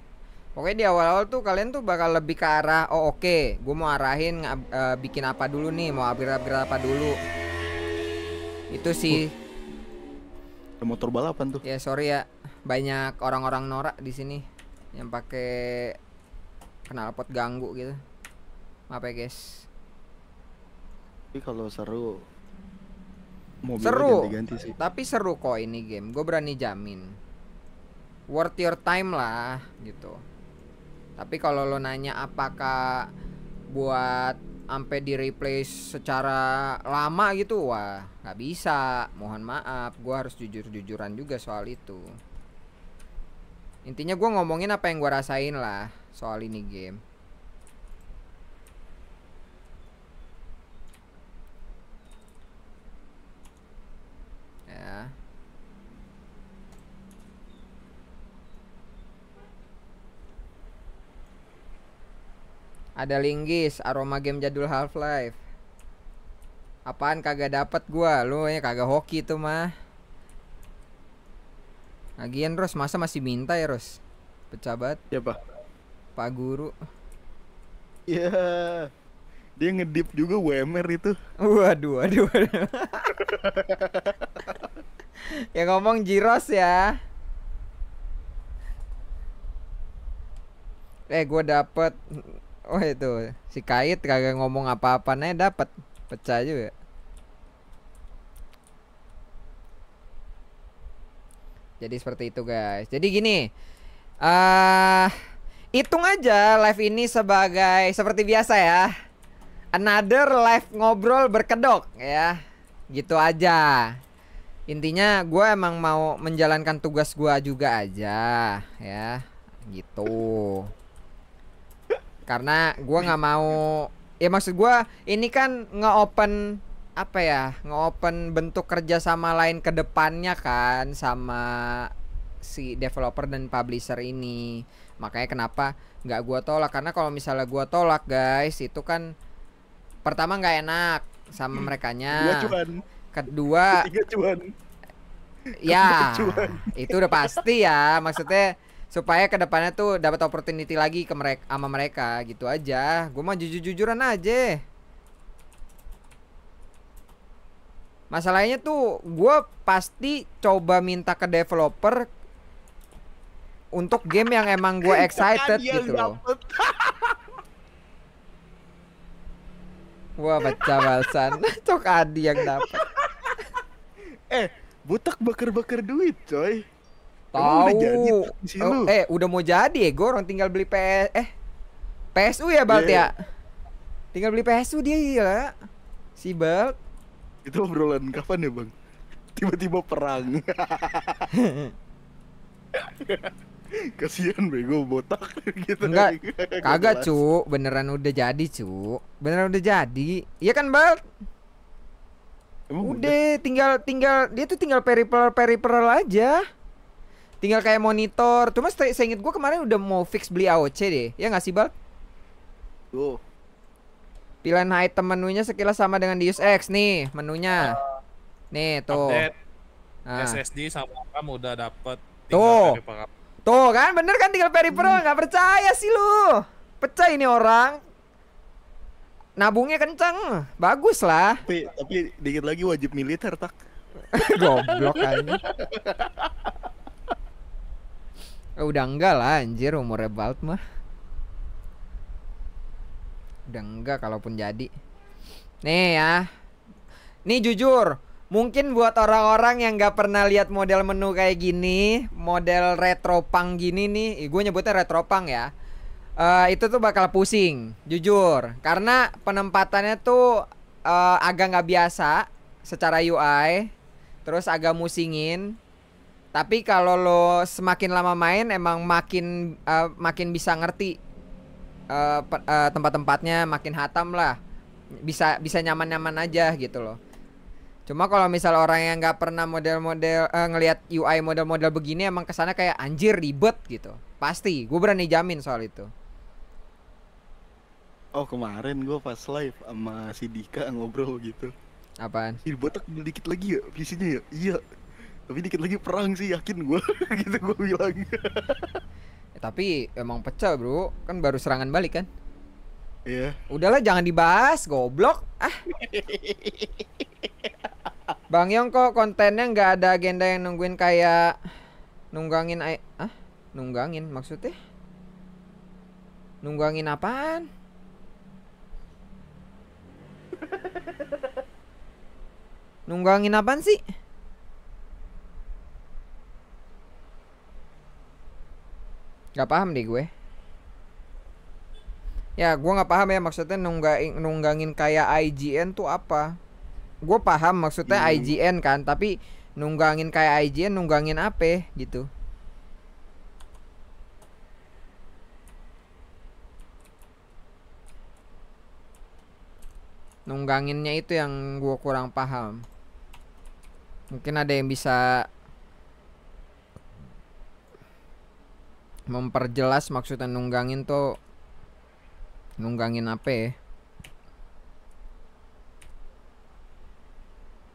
Pokoknya di awal-awal tuh kalian tuh bakal lebih ke arah oh oke, okay, gue mau arahin uh, bikin apa dulu nih, mau upgrade-upgrade apa dulu. Itu sih. Uh, motor balapan tuh. Ya sorry ya, banyak orang-orang norak di sini yang pakai knalpot ganggu gitu maaf ya guys tapi kalau seru mobilnya seru ganti -ganti sih. tapi seru kok ini game gue berani jamin worth your time lah gitu tapi kalau lo nanya apakah buat sampai di replace secara lama gitu wah nggak bisa mohon maaf gue harus jujur jujuran juga soal itu intinya gue ngomongin apa yang gue rasain lah soal ini game Ya. Ada linggis, aroma game jadul Half-Life. Apaan kagak dapat gua? Lu ya kagak hoki tuh mah. Lagian Ros masa masih minta ya Ros? Pecabat. Ya, Pak. Pak guru. Iya. Yeah. Dia ngedip juga WMR itu. Waduh, waduh. waduh. ya ngomong Jiros ya. Eh, gue dapet. Oh itu si Kait kagak ngomong apa-apa nih dapet pecah juga. Jadi seperti itu guys. Jadi gini, ah uh, hitung aja live ini sebagai seperti biasa ya another live ngobrol berkedok ya. Gitu aja. Intinya gue emang mau menjalankan tugas gue juga aja ya. Gitu. Karena gue nggak mau ya maksud gue ini kan nge-open apa ya nge-open bentuk kerja sama lain ke depannya kan sama si developer dan publisher ini makanya kenapa nggak gue tolak karena kalau misalnya gue tolak guys itu kan pertama nggak enak sama hmm. mereka nya kedua tiga cuan. ya cuan. itu udah pasti ya maksudnya supaya kedepannya tuh dapat opportunity lagi ke mereka sama mereka gitu aja gue mau jujur jujuran aja masalahnya tuh gue pasti coba minta ke developer untuk game yang emang gue excited gitu loh Wah baca balsan Cok Adi yang dapat Eh butak beker-beker duit coy Tahu. Oh, eh udah mau jadi ya orang tinggal beli PS eh PSU ya Balt yeah. ya iya. Tinggal beli PSU dia ya Si Balt Itu obrolan kapan ya bang? Tiba-tiba perang Kasihan bego botak gitu. Enggak. Kagak, cu. Beneran udah jadi, cu. Beneran udah jadi. Iya kan, Bal? udah, udah tinggal tinggal dia tuh tinggal peripheral peripheral aja. Tinggal kayak monitor. Cuma saya inget gua kemarin udah mau fix beli AOC deh. Ya nggak sih, Bal? Tuh. Pilihan item menunya sekilas sama dengan di USX nih menunya. Ah. Nih tuh. Nah. SSD sama RAM udah dapet. Tuh. Tuh kan bener kan tinggal peripheral hmm. nggak hmm. percaya sih lu Pecah ini orang Nabungnya kenceng Bagus lah Tapi, tapi dikit lagi wajib militer tak Goblok kan Udah enggak lah anjir umurnya Balt mah Udah enggak kalaupun jadi Nih ya Nih jujur Mungkin buat orang-orang yang nggak pernah lihat model menu kayak gini, model retro pang gini nih, eh, gue nyebutnya retro pang ya. Uh, itu tuh bakal pusing, jujur, karena penempatannya tuh uh, agak nggak biasa secara UI, terus agak musingin. Tapi kalau lo semakin lama main, emang makin uh, makin bisa ngerti uh, uh, tempat-tempatnya, makin hatam lah, bisa bisa nyaman-nyaman aja gitu loh. Cuma kalau misal orang yang nggak pernah model-model uh, ngelihat UI model-model begini emang kesana kayak anjir ribet gitu. Pasti, gue berani jamin soal itu. Oh kemarin gue pas live sama si Dika ngobrol gitu. Apaan? Ini botak dikit lagi ya visinya ya? Iya. Tapi dikit lagi perang sih yakin gue gitu gue bilang. ya, tapi emang pecah bro, kan baru serangan balik kan? Iya. Yeah. Udahlah jangan dibahas, goblok. Ah. Bang Yong kok kontennya nggak ada agenda yang nungguin kayak nunggangin ah nunggangin maksudnya nunggangin apaan? Nunggangin apaan sih? Gak paham deh gue. Ya, gue nggak paham ya maksudnya nunggangin, nunggangin kayak IGN tuh apa gue paham maksudnya hmm. IGN kan tapi nunggangin kayak IGN nunggangin apa gitu nungganginnya itu yang gue kurang paham mungkin ada yang bisa memperjelas maksudnya nunggangin tuh nunggangin apa ya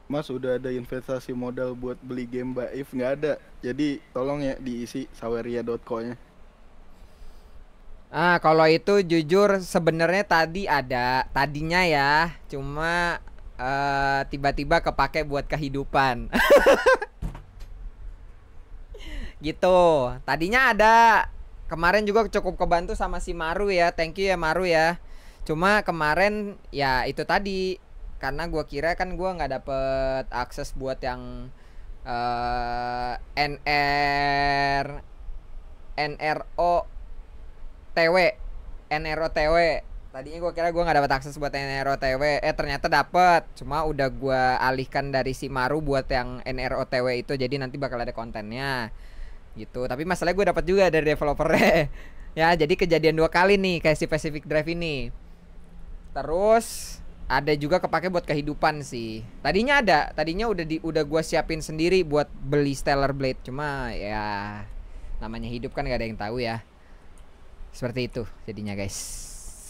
Mas udah ada investasi modal buat beli game Mbak If nggak ada. Jadi tolong ya diisi saweria.co-nya. Ah, kalau itu jujur sebenarnya tadi ada tadinya ya, cuma tiba eh, tiba-tiba kepake buat kehidupan. gitu. Tadinya ada kemarin juga cukup kebantu sama si Maru ya. Thank you ya Maru ya. Cuma kemarin ya itu tadi karena gue kira kan gue nggak dapet akses buat yang uh, eh, NR NRO TW NRO TW tadinya gue kira gue nggak dapet akses buat NRO TW eh ternyata dapet cuma udah gue alihkan dari si Maru buat yang NRO TW itu jadi nanti bakal ada kontennya gitu tapi masalahnya gue dapet juga dari developer ya jadi kejadian dua kali nih kayak si Pacific Drive ini terus ada juga kepake buat kehidupan sih. Tadinya ada, tadinya udah di udah gua siapin sendiri buat beli Stellar Blade, cuma ya namanya hidup kan gak ada yang tahu ya. Seperti itu jadinya, guys.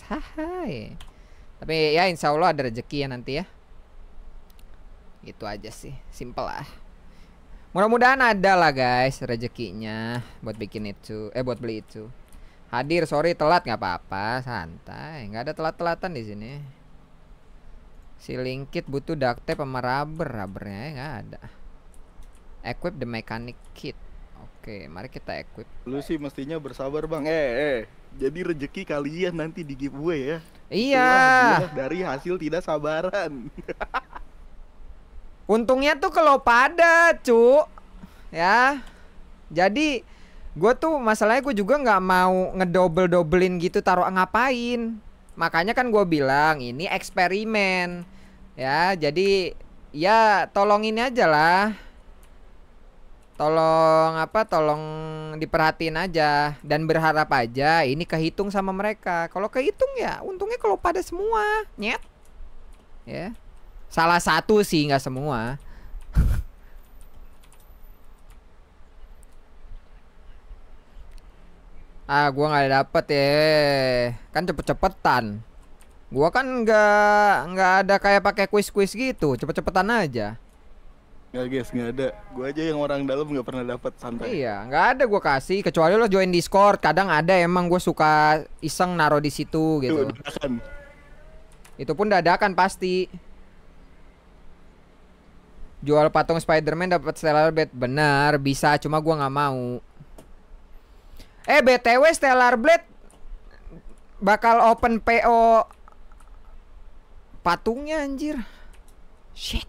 Hai. Tapi ya insya Allah ada rezeki ya nanti ya. Itu aja sih, simple lah. Mudah-mudahan ada lah guys rezekinya buat bikin itu, eh buat beli itu. Hadir, sorry telat nggak apa-apa, santai, nggak ada telat-telatan di sini. Si lingkit butuh duct tape sama rubber Rubbernya ya gak ada Equip the mechanic kit Oke mari kita equip Lu sih mestinya bersabar bang Eh eh Jadi rejeki kalian nanti di giveaway ya Iya Dari hasil tidak sabaran Untungnya tuh kalau pada cu Ya Jadi Gue tuh masalahnya gue juga gak mau ngedobel-dobelin gitu taruh ngapain Makanya kan gue bilang ini eksperimen. Ya, jadi ya tolong ini aja lah. Tolong apa? Tolong diperhatiin aja dan berharap aja ini kehitung sama mereka. Kalau kehitung ya untungnya kalau pada semua, nyet. Ya. Salah satu sih nggak semua. Ah, gua nggak dapet ya. Kan cepet-cepetan. Gua kan nggak nggak ada kayak pakai kuis-kuis gitu, cepet-cepetan aja. Nggak guys, nggak ada. Gua aja yang orang dalam nggak pernah dapet santai. Iya, nggak ada gua kasih. Kecuali lo join Discord. Kadang ada emang gue suka iseng naro di situ gitu. Itu dadakan. Itu pun dadakan pasti. Jual patung Spiderman dapat stellar bed benar bisa, cuma gua nggak mau. Eh BTW Stellar Blade bakal open PO patungnya anjir. Shit.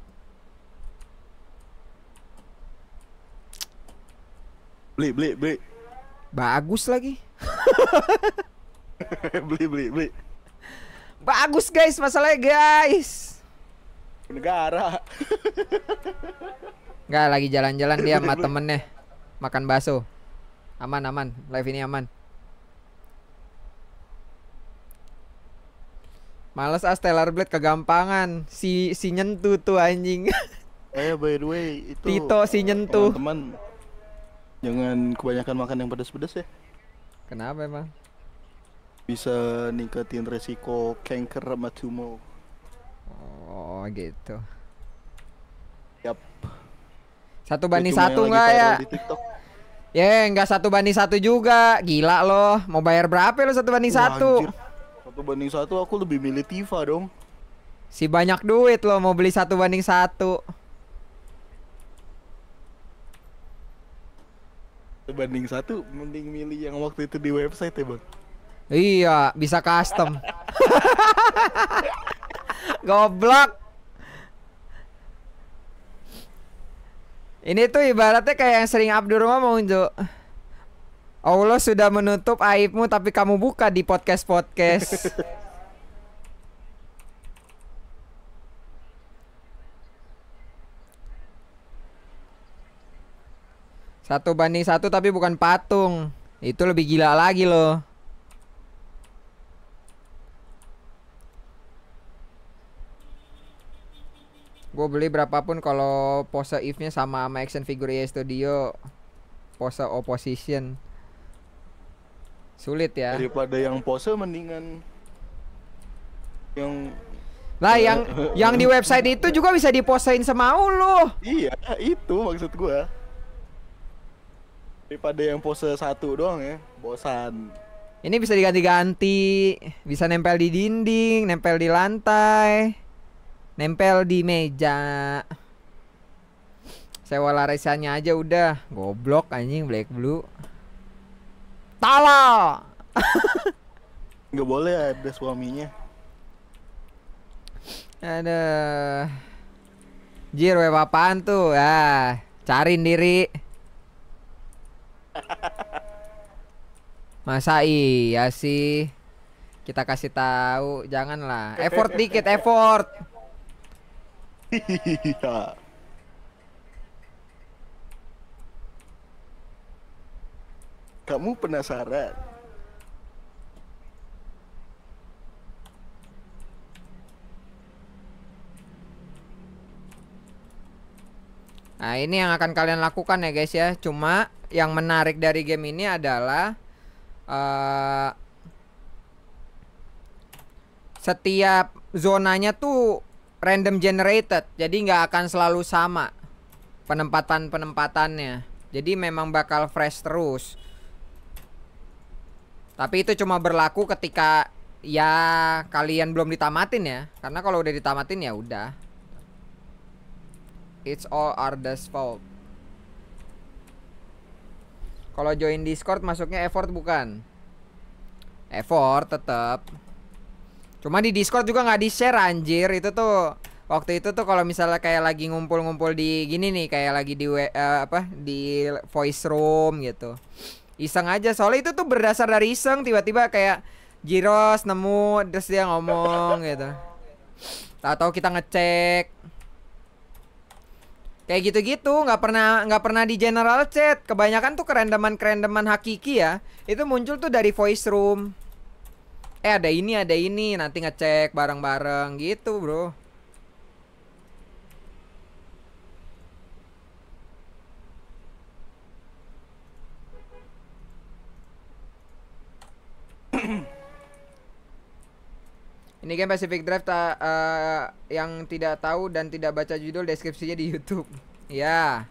Beli beli beli. Bagus lagi. beli beli beli. Bagus guys masalahnya guys. Negara. Enggak lagi jalan-jalan dia sama temennya makan bakso. Aman aman, live ini aman. Males ah Stellar Blade kegampangan. Si si nyentuh tuh anjing. Eh by the way itu Tito si nyentuh. Teman jangan kebanyakan makan yang pedas-pedas ya. Kenapa emang? Bisa ningkatin resiko kanker sama tumor. Oh gitu. Yap. Satu banding satu nggak ya? Di TikTok. Ya, yeah, nggak satu banding satu juga. Gila loh. Mau bayar berapa lo satu banding satu? Satu banding satu aku lebih milih Tifa dong. Si banyak duit loh mau beli satu banding satu. Satu banding satu, mending milih yang waktu itu di website ya bang. Iya, bisa custom. Goblok. Ini tuh ibaratnya kayak yang sering rumah ngomong, Jo. Allah sudah menutup aibmu tapi kamu buka di podcast-podcast. satu banding satu tapi bukan patung. Itu lebih gila lagi loh. Gue beli berapapun kalau pose if-nya sama sama action figure EA Studio pose opposition. Sulit ya. Daripada yang pose mendingan yang lah yang yang di website itu juga bisa diposein semau lo. Iya, itu maksud gue Daripada yang pose satu doang ya, bosan. Ini bisa diganti-ganti, bisa nempel di dinding, nempel di lantai nempel di meja sewa larisannya aja udah goblok anjing black blue tala nggak boleh ada suaminya ada jir web apaan tuh ah cariin diri masa iya sih kita kasih tahu janganlah effort dikit effort Iya. Kamu penasaran? Nah, ini yang akan kalian lakukan ya guys ya. Cuma yang menarik dari game ini adalah uh, setiap zonanya tuh random generated jadi nggak akan selalu sama penempatan penempatannya jadi memang bakal fresh terus tapi itu cuma berlaku ketika ya kalian belum ditamatin ya karena kalau udah ditamatin ya udah it's all best fault kalau join Discord masuknya effort bukan effort tetap Cuma di Discord juga nggak di-share anjir. Itu tuh waktu itu tuh kalau misalnya kayak lagi ngumpul-ngumpul di gini nih, kayak lagi di uh, apa? di voice room gitu. Iseng aja soalnya itu tuh berdasar dari iseng tiba-tiba kayak Jiros nemu terus dia ngomong gitu. Atau kita ngecek kayak gitu-gitu nggak -gitu, pernah nggak pernah di general chat kebanyakan tuh kerendeman kerendeman hakiki ya itu muncul tuh dari voice room eh ada ini ada ini nanti ngecek bareng-bareng gitu bro Ini game Pacific Drive ta uh, yang tidak tahu dan tidak baca judul deskripsinya di YouTube. Ya.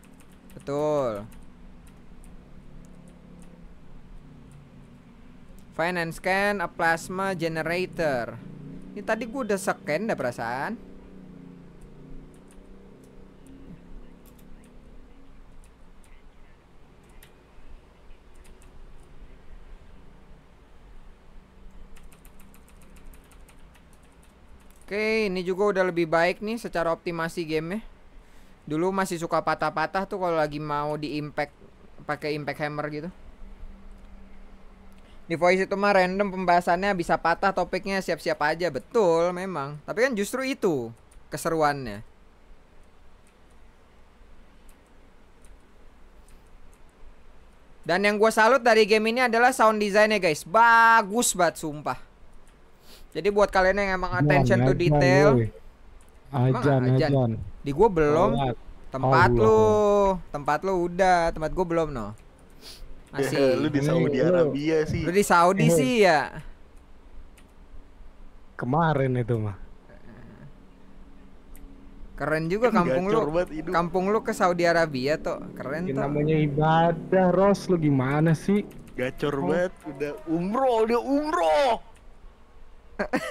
Betul. Find scan a plasma generator. Ini tadi gue udah scan dah perasaan. Oke, ini juga udah lebih baik nih secara optimasi gamenya. Dulu masih suka patah-patah tuh kalau lagi mau di impact pakai impact hammer gitu di voice itu mah random pembahasannya bisa patah topiknya siap-siap aja betul memang tapi kan justru itu keseruannya dan yang gue salut dari game ini adalah sound designnya guys bagus banget sumpah jadi buat kalian yang emang attention to detail ajan, ajan. di gue belum tempat lu tempat lu udah tempat gue belum no masih. Ya, lu di Saudi hmm, Arabia lu. sih. Lu di Saudi hmm. sih ya. Kemarin itu mah. Keren juga kan kampung lu. Kampung lu ke Saudi Arabia tuh. Keren ya, tuh. Namanya ibadah, Ros. Lu gimana sih? Gacor oh. banget udah umroh, dia umroh.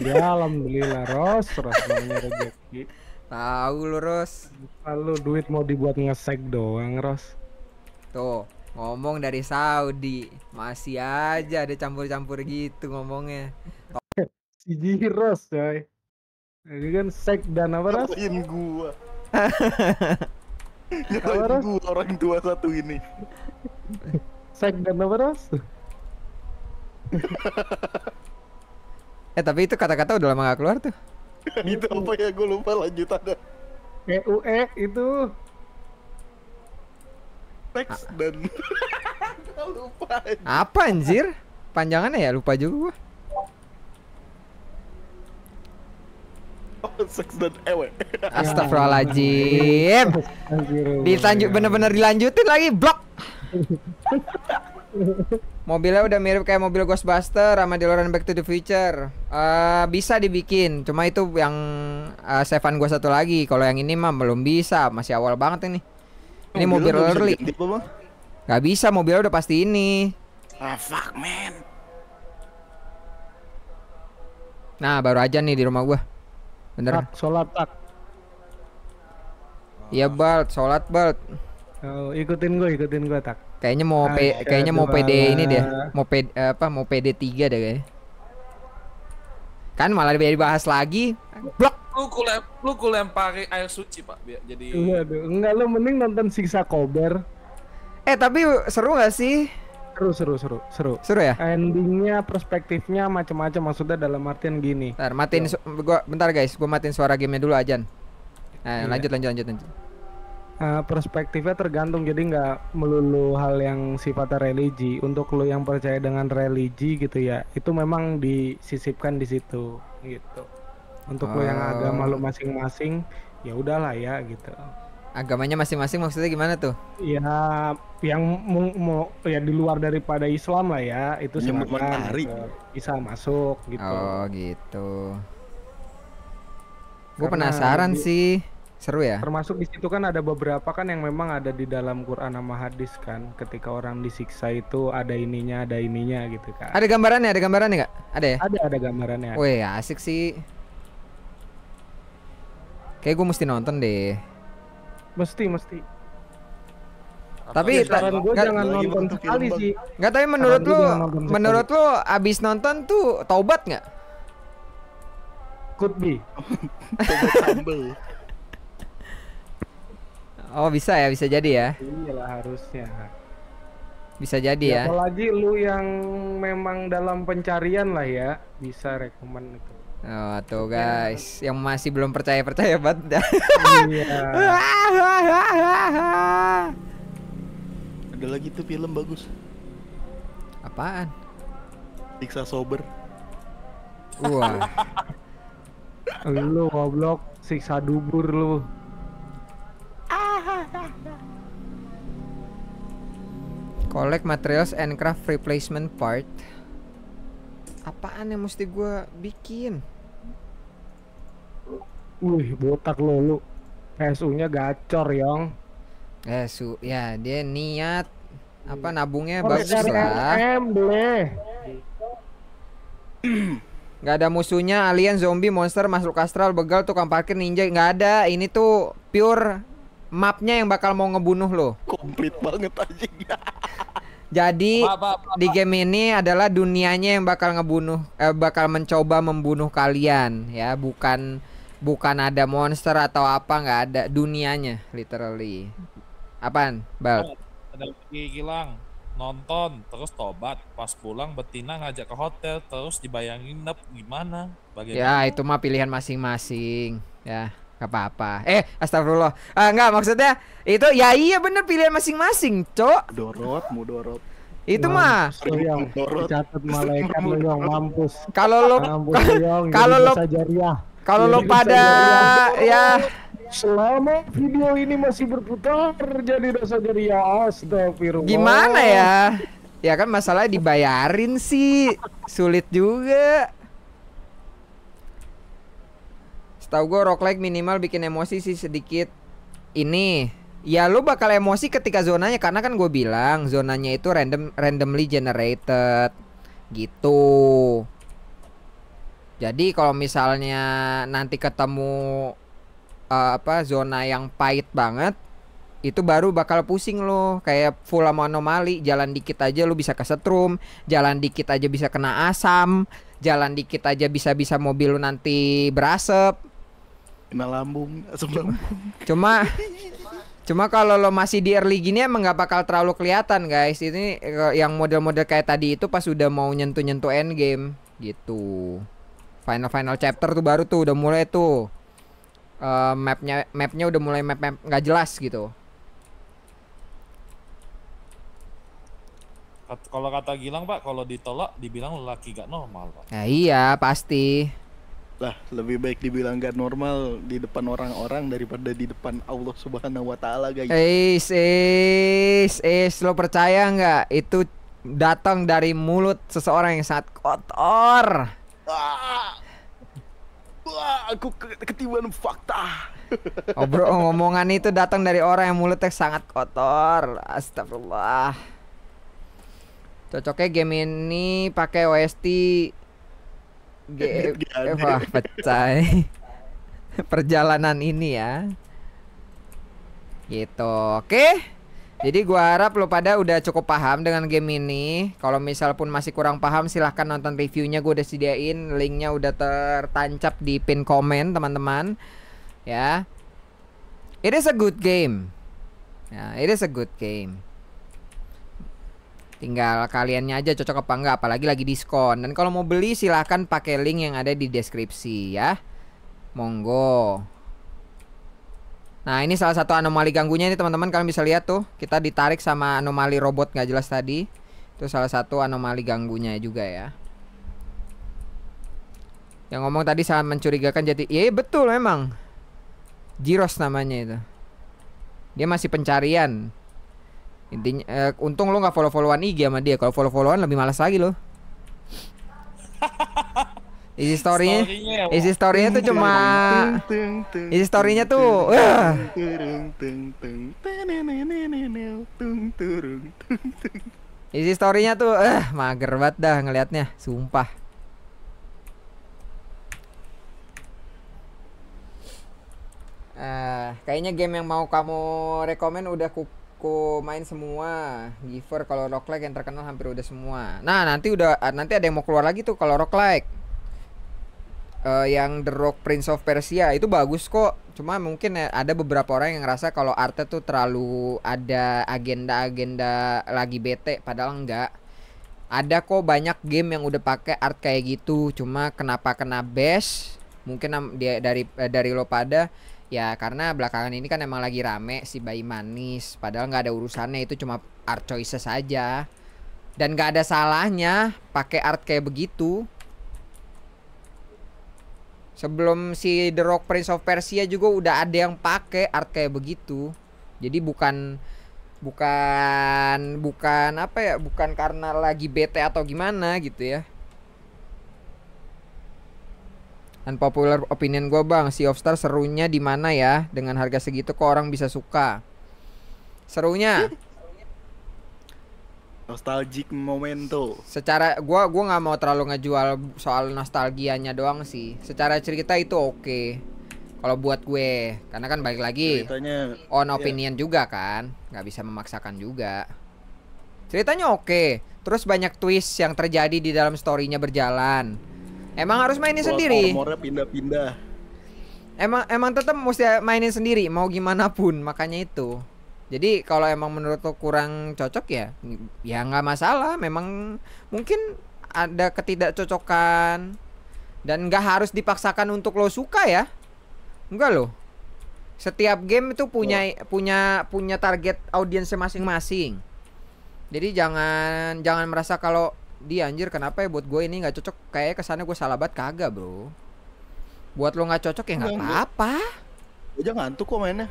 Ya alhamdulillah, Ros. Ros namanya rezeki. Tahu lu, Ros. Lalu duit mau dibuat ngesek doang, Ros. Tuh. Ngomong dari Saudi, masih aja ada campur-campur gitu ngomongnya. si Jiros coy. Ini kan sek dan apa ras? Ngapain gua. Ngapain gua orang tua satu ini. sek dan apa ras? eh tapi itu kata-kata udah lama gak keluar tuh. itu apa ya gua lupa lanjut ada EUE itu Teks ah. dan lupa. aja. Apa anjir? Panjangannya ya lupa juga gua. Oh, dan ewe. Astagfirullahaladzim. Ditanjuk bener-bener dilanjutin lagi blok. Mobilnya udah mirip kayak mobil Ghostbuster sama DeLorean Back to the Future. Uh, bisa dibikin, cuma itu yang uh, eh, Seven gua satu lagi. Kalau yang ini mah belum bisa, masih awal banget ini. Ini mobil, early. Gak bisa, mobil udah pasti ini. Ah, fuck, man. Nah, baru aja nih di rumah gua. Bener. Tak, sholat, tak. Iya, bal. Sholat, bal. Oh, ikutin gue, ikutin gue, tak. Kayaknya mau P, kayaknya mau PD ini deh. Mau P, eh, apa, mau PD tiga deh kayaknya. Kan malah dibahas lagi. Blok lu kulem lu kulempari air suci pak biar jadi Waduh, iya, enggak lu mending nonton siksa kober eh tapi seru gak sih seru seru seru seru seru ya endingnya perspektifnya macam-macam maksudnya dalam artian gini bentar matiin iya. gua bentar guys gua matiin suara gamenya dulu aja nah, yeah. lanjut lanjut lanjut lanjut uh, perspektifnya tergantung jadi nggak melulu hal yang sifatnya religi untuk lo yang percaya dengan religi gitu ya itu memang disisipkan di situ gitu untuk oh. lo yang agama lo oh. masing-masing ya udahlah ya gitu agamanya masing-masing maksudnya gimana tuh ya yang mau, mau ya di luar daripada Islam lah ya itu semuanya gitu. bisa masuk gitu oh gitu gue penasaran di, sih seru ya termasuk di situ kan ada beberapa kan yang memang ada di dalam Quran sama hadis kan ketika orang disiksa itu ada ininya ada ininya gitu kan ada gambarannya ada gambarannya nggak ada ya ada ada gambarannya wih asik sih Kayak gue mesti nonton deh. Mesti, mesti. tapi ya, saran gue jangan nonton sekali sih. Enggak tapi menurut lo, menurut lo abis nonton tuh taubat nggak? Could be. oh bisa ya, bisa jadi ya. Iyalah harusnya. Bisa jadi ya. ya. Apalagi lu yang memang dalam pencarian lah ya, bisa rekomend itu. Oh, tuh iya. guys, yang masih belum percaya percaya banget. Iya. Ada lagi tuh film bagus. Apaan? Siksa sober. Wah. lu goblok, siksa dubur lu. Collect materials and craft replacement part apaan yang mesti gue bikin wih botak lo lu SU gacor yong SU ya dia niat apa hmm. nabungnya oh, bagus lah M boleh nggak ada musuhnya alien zombie monster masuk astral begal tukang parkir ninja nggak ada ini tuh pure mapnya yang bakal mau ngebunuh lo komplit banget aja Jadi apa, apa, apa. di game ini adalah dunianya yang bakal ngebunuh eh, bakal mencoba membunuh kalian ya, bukan bukan ada monster atau apa nggak ada dunianya literally. Apaan, Bal? Ada lagi hilang. nonton terus tobat pas pulang betina ngajak ke hotel terus dibayangin nep gimana bagaimana ya itu mah pilihan masing-masing ya Gak apa-apa. Eh, astagfirullah. Ah, eh, enggak, maksudnya itu ya iya bener pilihan masing-masing, Cok. Dorot, mudorot. Itu mah. Yang dicatat malaikat lu yang mampus. Kalau lo kalau lo kalau lo pada ya Selama video ini masih berputar jadi dosa jariah astagfirullah. Gimana ya? Ya kan masalahnya dibayarin sih. Sulit juga. Setahu gue rock like minimal bikin emosi sih sedikit. Ini ya lu bakal emosi ketika zonanya karena kan gue bilang zonanya itu random randomly generated gitu. Jadi kalau misalnya nanti ketemu uh, apa zona yang pahit banget itu baru bakal pusing lo kayak full sama anomali jalan dikit aja lu bisa kesetrum jalan dikit aja bisa kena asam jalan dikit aja bisa-bisa mobil lu nanti berasap kena lambung asam cuma cuma kalau lo masih di early gini emang nggak bakal terlalu kelihatan guys ini eh, yang model-model kayak tadi itu pas udah mau nyentuh-nyentuh end game gitu final final chapter tuh baru tuh udah mulai tuh uh, mapnya mapnya udah mulai map map nggak jelas gitu kalau kata Gilang pak kalau ditolak dibilang lelaki gak normal pak nah, iya pasti lah lebih baik dibilang gak normal di depan orang-orang daripada di depan Allah Subhanahu wa taala guys. Eis, eis, eis, lo percaya nggak itu datang dari mulut seseorang yang sangat kotor. Wah, wah, aku ketiban fakta. Obrol oh, bro, ngomongan itu datang dari orang yang mulutnya sangat kotor. Astagfirullah. Cocoknya game ini pakai OST Wah pecah Perjalanan ini ya Gitu Oke Jadi gua harap lo pada udah cukup paham dengan game ini. Kalau misal pun masih kurang paham silahkan nonton reviewnya Gua udah sediain linknya udah tertancap di pin komen teman-teman. Ya. It is a good game. Ya, it is a good game. Tinggal kaliannya aja cocok apa enggak apalagi lagi diskon. Dan kalau mau beli silahkan pakai link yang ada di deskripsi ya. Monggo. Nah, ini salah satu anomali ganggunya ini teman-teman kalian bisa lihat tuh, kita ditarik sama anomali robot nggak jelas tadi. Itu salah satu anomali ganggunya juga ya. Yang ngomong tadi sangat mencurigakan jadi Iya, iya betul memang Jiros namanya itu Dia masih pencarian Intinya eh, untung lo nggak follow-followan IG sama dia. Kalau follow-followan lebih malas lagi lo. Isi storynya, ya, isi storynya tuh cuma, isi storynya tuh, isi storynya tuh, eh mager banget dah ngelihatnya, sumpah. Eh, kayaknya game yang mau kamu rekomen udah kup aku main semua Giver kalau like yang terkenal hampir udah semua nah nanti udah ah, nanti ada yang mau keluar lagi tuh kalau like uh, eh, yang The Rock Prince of Persia itu bagus kok cuma mungkin ya, ada beberapa orang yang ngerasa kalau Arte tuh terlalu ada agenda-agenda lagi bete padahal enggak ada kok banyak game yang udah pakai art kayak gitu cuma kenapa kena best mungkin dia dari eh, dari lo pada Ya karena belakangan ini kan emang lagi rame si bayi manis Padahal nggak ada urusannya itu cuma art choices saja Dan nggak ada salahnya pakai art kayak begitu Sebelum si The Rock Prince of Persia juga udah ada yang pakai art kayak begitu Jadi bukan bukan bukan apa ya bukan karena lagi bete atau gimana gitu ya Unpopular opinion gue bang, Sea of Star serunya di mana ya? Dengan harga segitu kok orang bisa suka? Serunya? Nostalgic momento. Secara gue gua nggak mau terlalu ngejual soal nostalgianya doang sih. Secara cerita itu oke. Okay. Kalau buat gue, karena kan balik lagi Ceritanya, on iya. opinion iya. juga kan, nggak bisa memaksakan juga. Ceritanya oke, okay. terus banyak twist yang terjadi di dalam storynya berjalan Emang harus mainin sendiri. Armornya pindah-pindah. Emang emang tetap mesti mainin sendiri mau gimana pun makanya itu. Jadi kalau emang menurut lo kurang cocok ya, ya nggak masalah. Memang mungkin ada ketidakcocokan dan nggak harus dipaksakan untuk lo suka ya. Enggak lo. Setiap game itu punya oh. punya punya target audiensnya masing-masing. Jadi jangan jangan merasa kalau di anjir kenapa ya buat gue ini nggak cocok kayak kesannya gue salah banget kagak bro buat lo nggak cocok ya nggak apa-apa gue aja ngantuk kok mainnya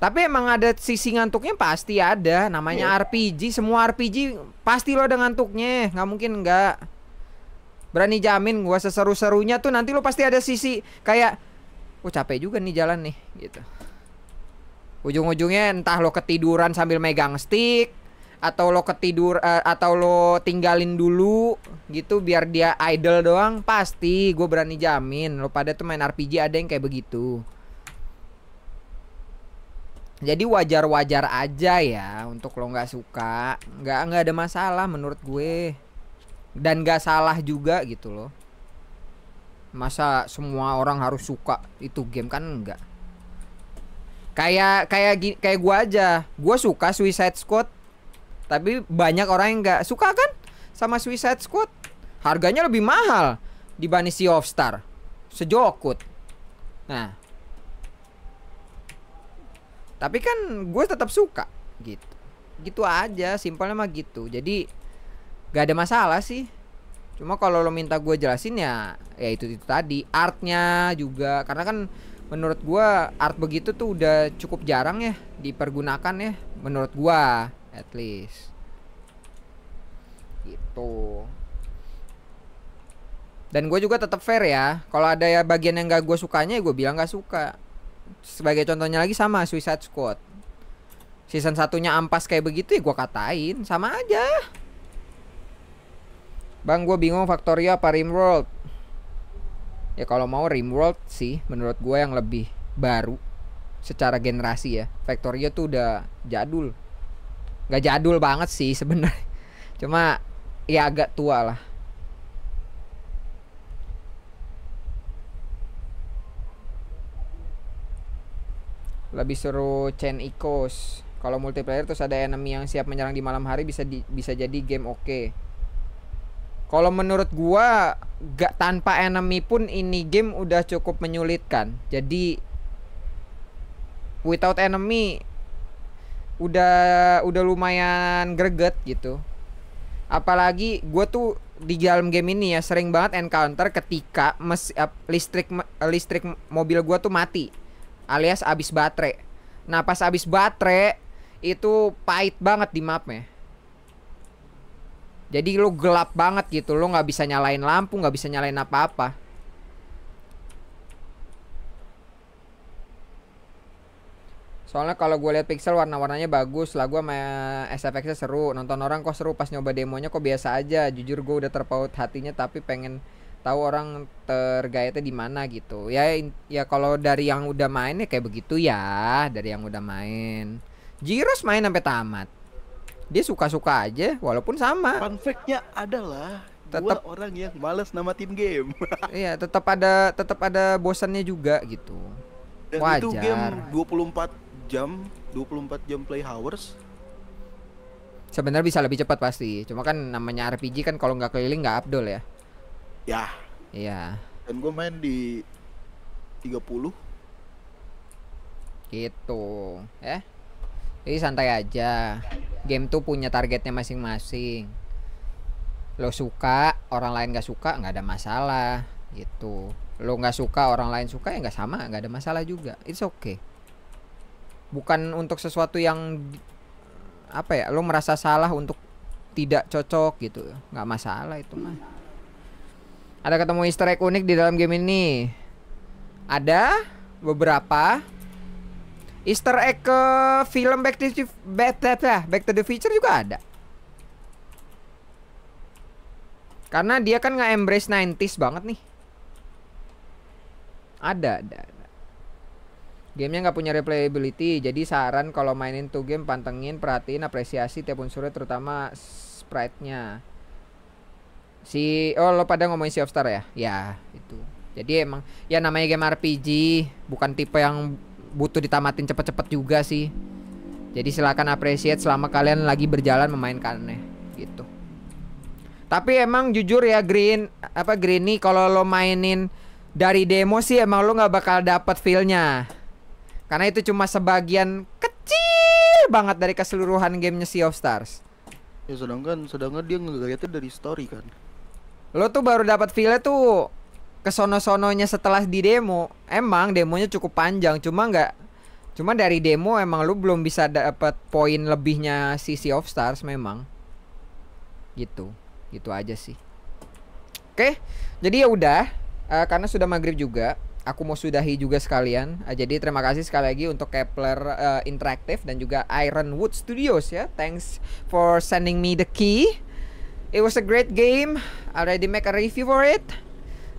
tapi emang ada sisi ngantuknya pasti ada namanya yeah. RPG semua RPG pasti lo ada ngantuknya nggak mungkin nggak berani jamin gue seseru-serunya tuh nanti lo pasti ada sisi kayak gue oh, capek juga nih jalan nih gitu ujung-ujungnya entah lo ketiduran sambil megang stick atau lo ketidur uh, atau lo tinggalin dulu gitu biar dia idle doang pasti gue berani jamin lo pada tuh main RPG ada yang kayak begitu jadi wajar-wajar aja ya untuk lo nggak suka nggak nggak ada masalah menurut gue dan nggak salah juga gitu loh masa semua orang harus suka itu game kan enggak kayak kayak kayak gue aja gue suka Suicide Squad tapi banyak orang yang nggak suka kan sama Suicide Squad. Harganya lebih mahal dibanding Sea of Star. Sejokut. Nah. Tapi kan gue tetap suka gitu. Gitu aja, simpelnya mah gitu. Jadi gak ada masalah sih. Cuma kalau lo minta gue jelasin ya, ya itu itu tadi artnya juga karena kan menurut gue art begitu tuh udah cukup jarang ya dipergunakan ya menurut gue at least gitu dan gue juga tetap fair ya kalau ada ya bagian yang gak gue sukanya ya gue bilang gak suka sebagai contohnya lagi sama Suicide Squad season satunya ampas kayak begitu ya gue katain sama aja bang gue bingung Factorio apa Rimworld ya kalau mau Rimworld sih menurut gue yang lebih baru secara generasi ya Factorio tuh udah jadul nggak jadul banget sih sebenarnya cuma ya agak tua lah lebih seru chain ikos, kalau multiplayer terus ada enemy yang siap menyerang di malam hari bisa di, bisa jadi game oke okay. kalau menurut gua gak tanpa enemy pun ini game udah cukup menyulitkan jadi without enemy udah udah lumayan greget gitu. Apalagi gue tuh di dalam game ini ya sering banget encounter ketika mes, uh, listrik uh, listrik mobil gue tuh mati alias abis baterai. Nah pas abis baterai itu pahit banget di map ya Jadi lu gelap banget gitu, lu nggak bisa nyalain lampu, nggak bisa nyalain apa-apa. Soalnya kalau gue liat pixel warna-warnanya bagus lah gue sama SFX-nya seru. Nonton orang kok seru pas nyoba demonya kok biasa aja. Jujur gue udah terpaut hatinya tapi pengen tahu orang tergaitnya di mana gitu. Ya ya kalau dari yang udah main ya kayak begitu ya, dari yang udah main. Jiros main sampai tamat. Dia suka-suka aja walaupun sama. Fun adalah tetap orang yang males tim game. iya, tetap ada tetap ada bosannya juga gitu. Dan Wajar. itu game 24 jam 24 jam play hours sebenarnya bisa lebih cepat pasti cuma kan namanya RPG kan kalau nggak keliling nggak Abdul ya ya iya dan gue main di 30 gitu ya eh, jadi santai aja game tuh punya targetnya masing-masing lo suka orang lain nggak suka nggak ada masalah gitu lo nggak suka orang lain suka ya nggak sama nggak ada masalah juga it's okay bukan untuk sesuatu yang apa ya lo merasa salah untuk tidak cocok gitu nggak masalah itu mah ada ketemu easter egg unik di dalam game ini ada beberapa easter egg ke film Back to the, Back, Back to the Future juga ada karena dia kan nggak embrace 90s banget nih ada ada Gamenya nggak punya replayability, jadi saran kalau mainin tuh game pantengin, perhatiin, apresiasi tiap unsurnya terutama sprite-nya. Si oh lo pada ngomongin si Star ya? Ya, itu. Jadi emang ya namanya game RPG, bukan tipe yang butuh ditamatin cepet-cepet juga sih. Jadi silakan appreciate selama kalian lagi berjalan memainkannya gitu. Tapi emang jujur ya Green apa Green nih kalau lo mainin dari demo sih emang lo nggak bakal dapet feelnya. nya karena itu cuma sebagian kecil banget dari keseluruhan gamenya Sea of Stars. Ya sedangkan sedangkan dia ngeliatnya dari story kan. Lo tuh baru dapat file tuh kesono-sononya setelah di demo. Emang demonya cukup panjang, cuma nggak cuma dari demo emang lu belum bisa dapat poin lebihnya si Sea of Stars memang. Gitu. Gitu aja sih. Oke, jadi ya udah uh, karena sudah maghrib juga aku mau sudahi juga sekalian. Uh, jadi terima kasih sekali lagi untuk Kepler uh, Interactive dan juga Ironwood Studios ya. Thanks for sending me the key. It was a great game. Already make a review for it.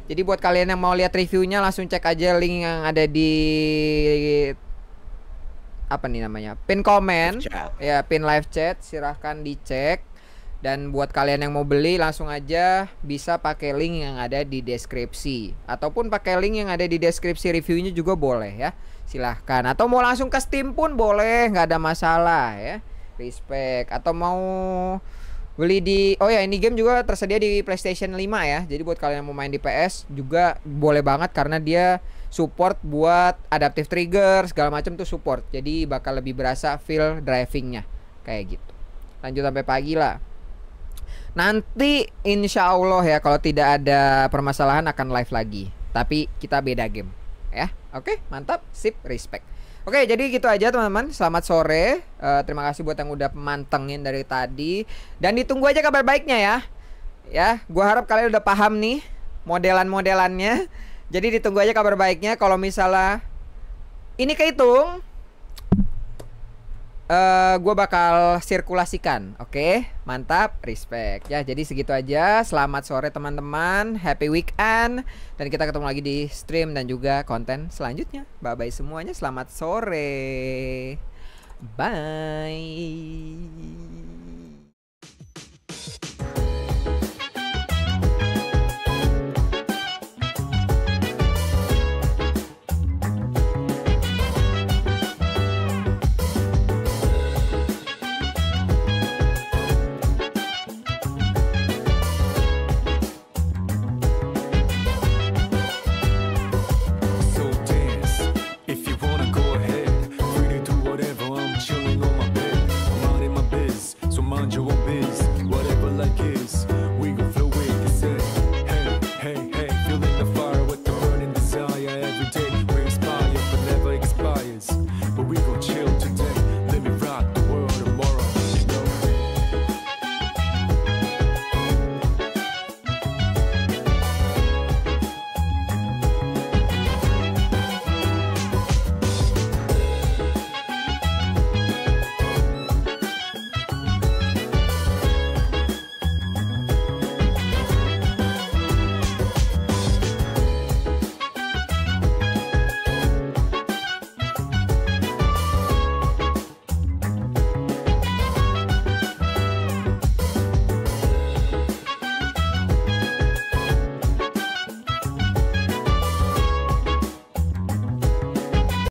Jadi buat kalian yang mau lihat reviewnya langsung cek aja link yang ada di apa nih namanya pin comment ya pin live chat silahkan dicek dan buat kalian yang mau beli langsung aja bisa pakai link yang ada di deskripsi ataupun pakai link yang ada di deskripsi reviewnya juga boleh ya. Silahkan atau mau langsung ke Steam pun boleh, nggak ada masalah ya. Respect atau mau beli di oh ya ini game juga tersedia di PlayStation 5 ya. Jadi buat kalian yang mau main di PS juga boleh banget karena dia support buat adaptive trigger segala macam tuh support. Jadi bakal lebih berasa feel drivingnya kayak gitu. Lanjut sampai pagi lah. Nanti insya Allah ya kalau tidak ada permasalahan akan live lagi. Tapi kita beda game ya. Oke, mantap, sip, respect. Oke, jadi gitu aja teman-teman. Selamat sore. Uh, terima kasih buat yang udah mantengin dari tadi. Dan ditunggu aja kabar baiknya ya. Ya, gua harap kalian udah paham nih modelan-modelannya. Jadi ditunggu aja kabar baiknya kalau misalnya ini kehitung uh, eh, gue bakal sirkulasikan. Oke, okay? mantap, respect ya. Jadi segitu aja. Selamat sore teman-teman, happy weekend, dan kita ketemu lagi di stream dan juga konten selanjutnya. Bye bye semuanya, selamat sore. Bye.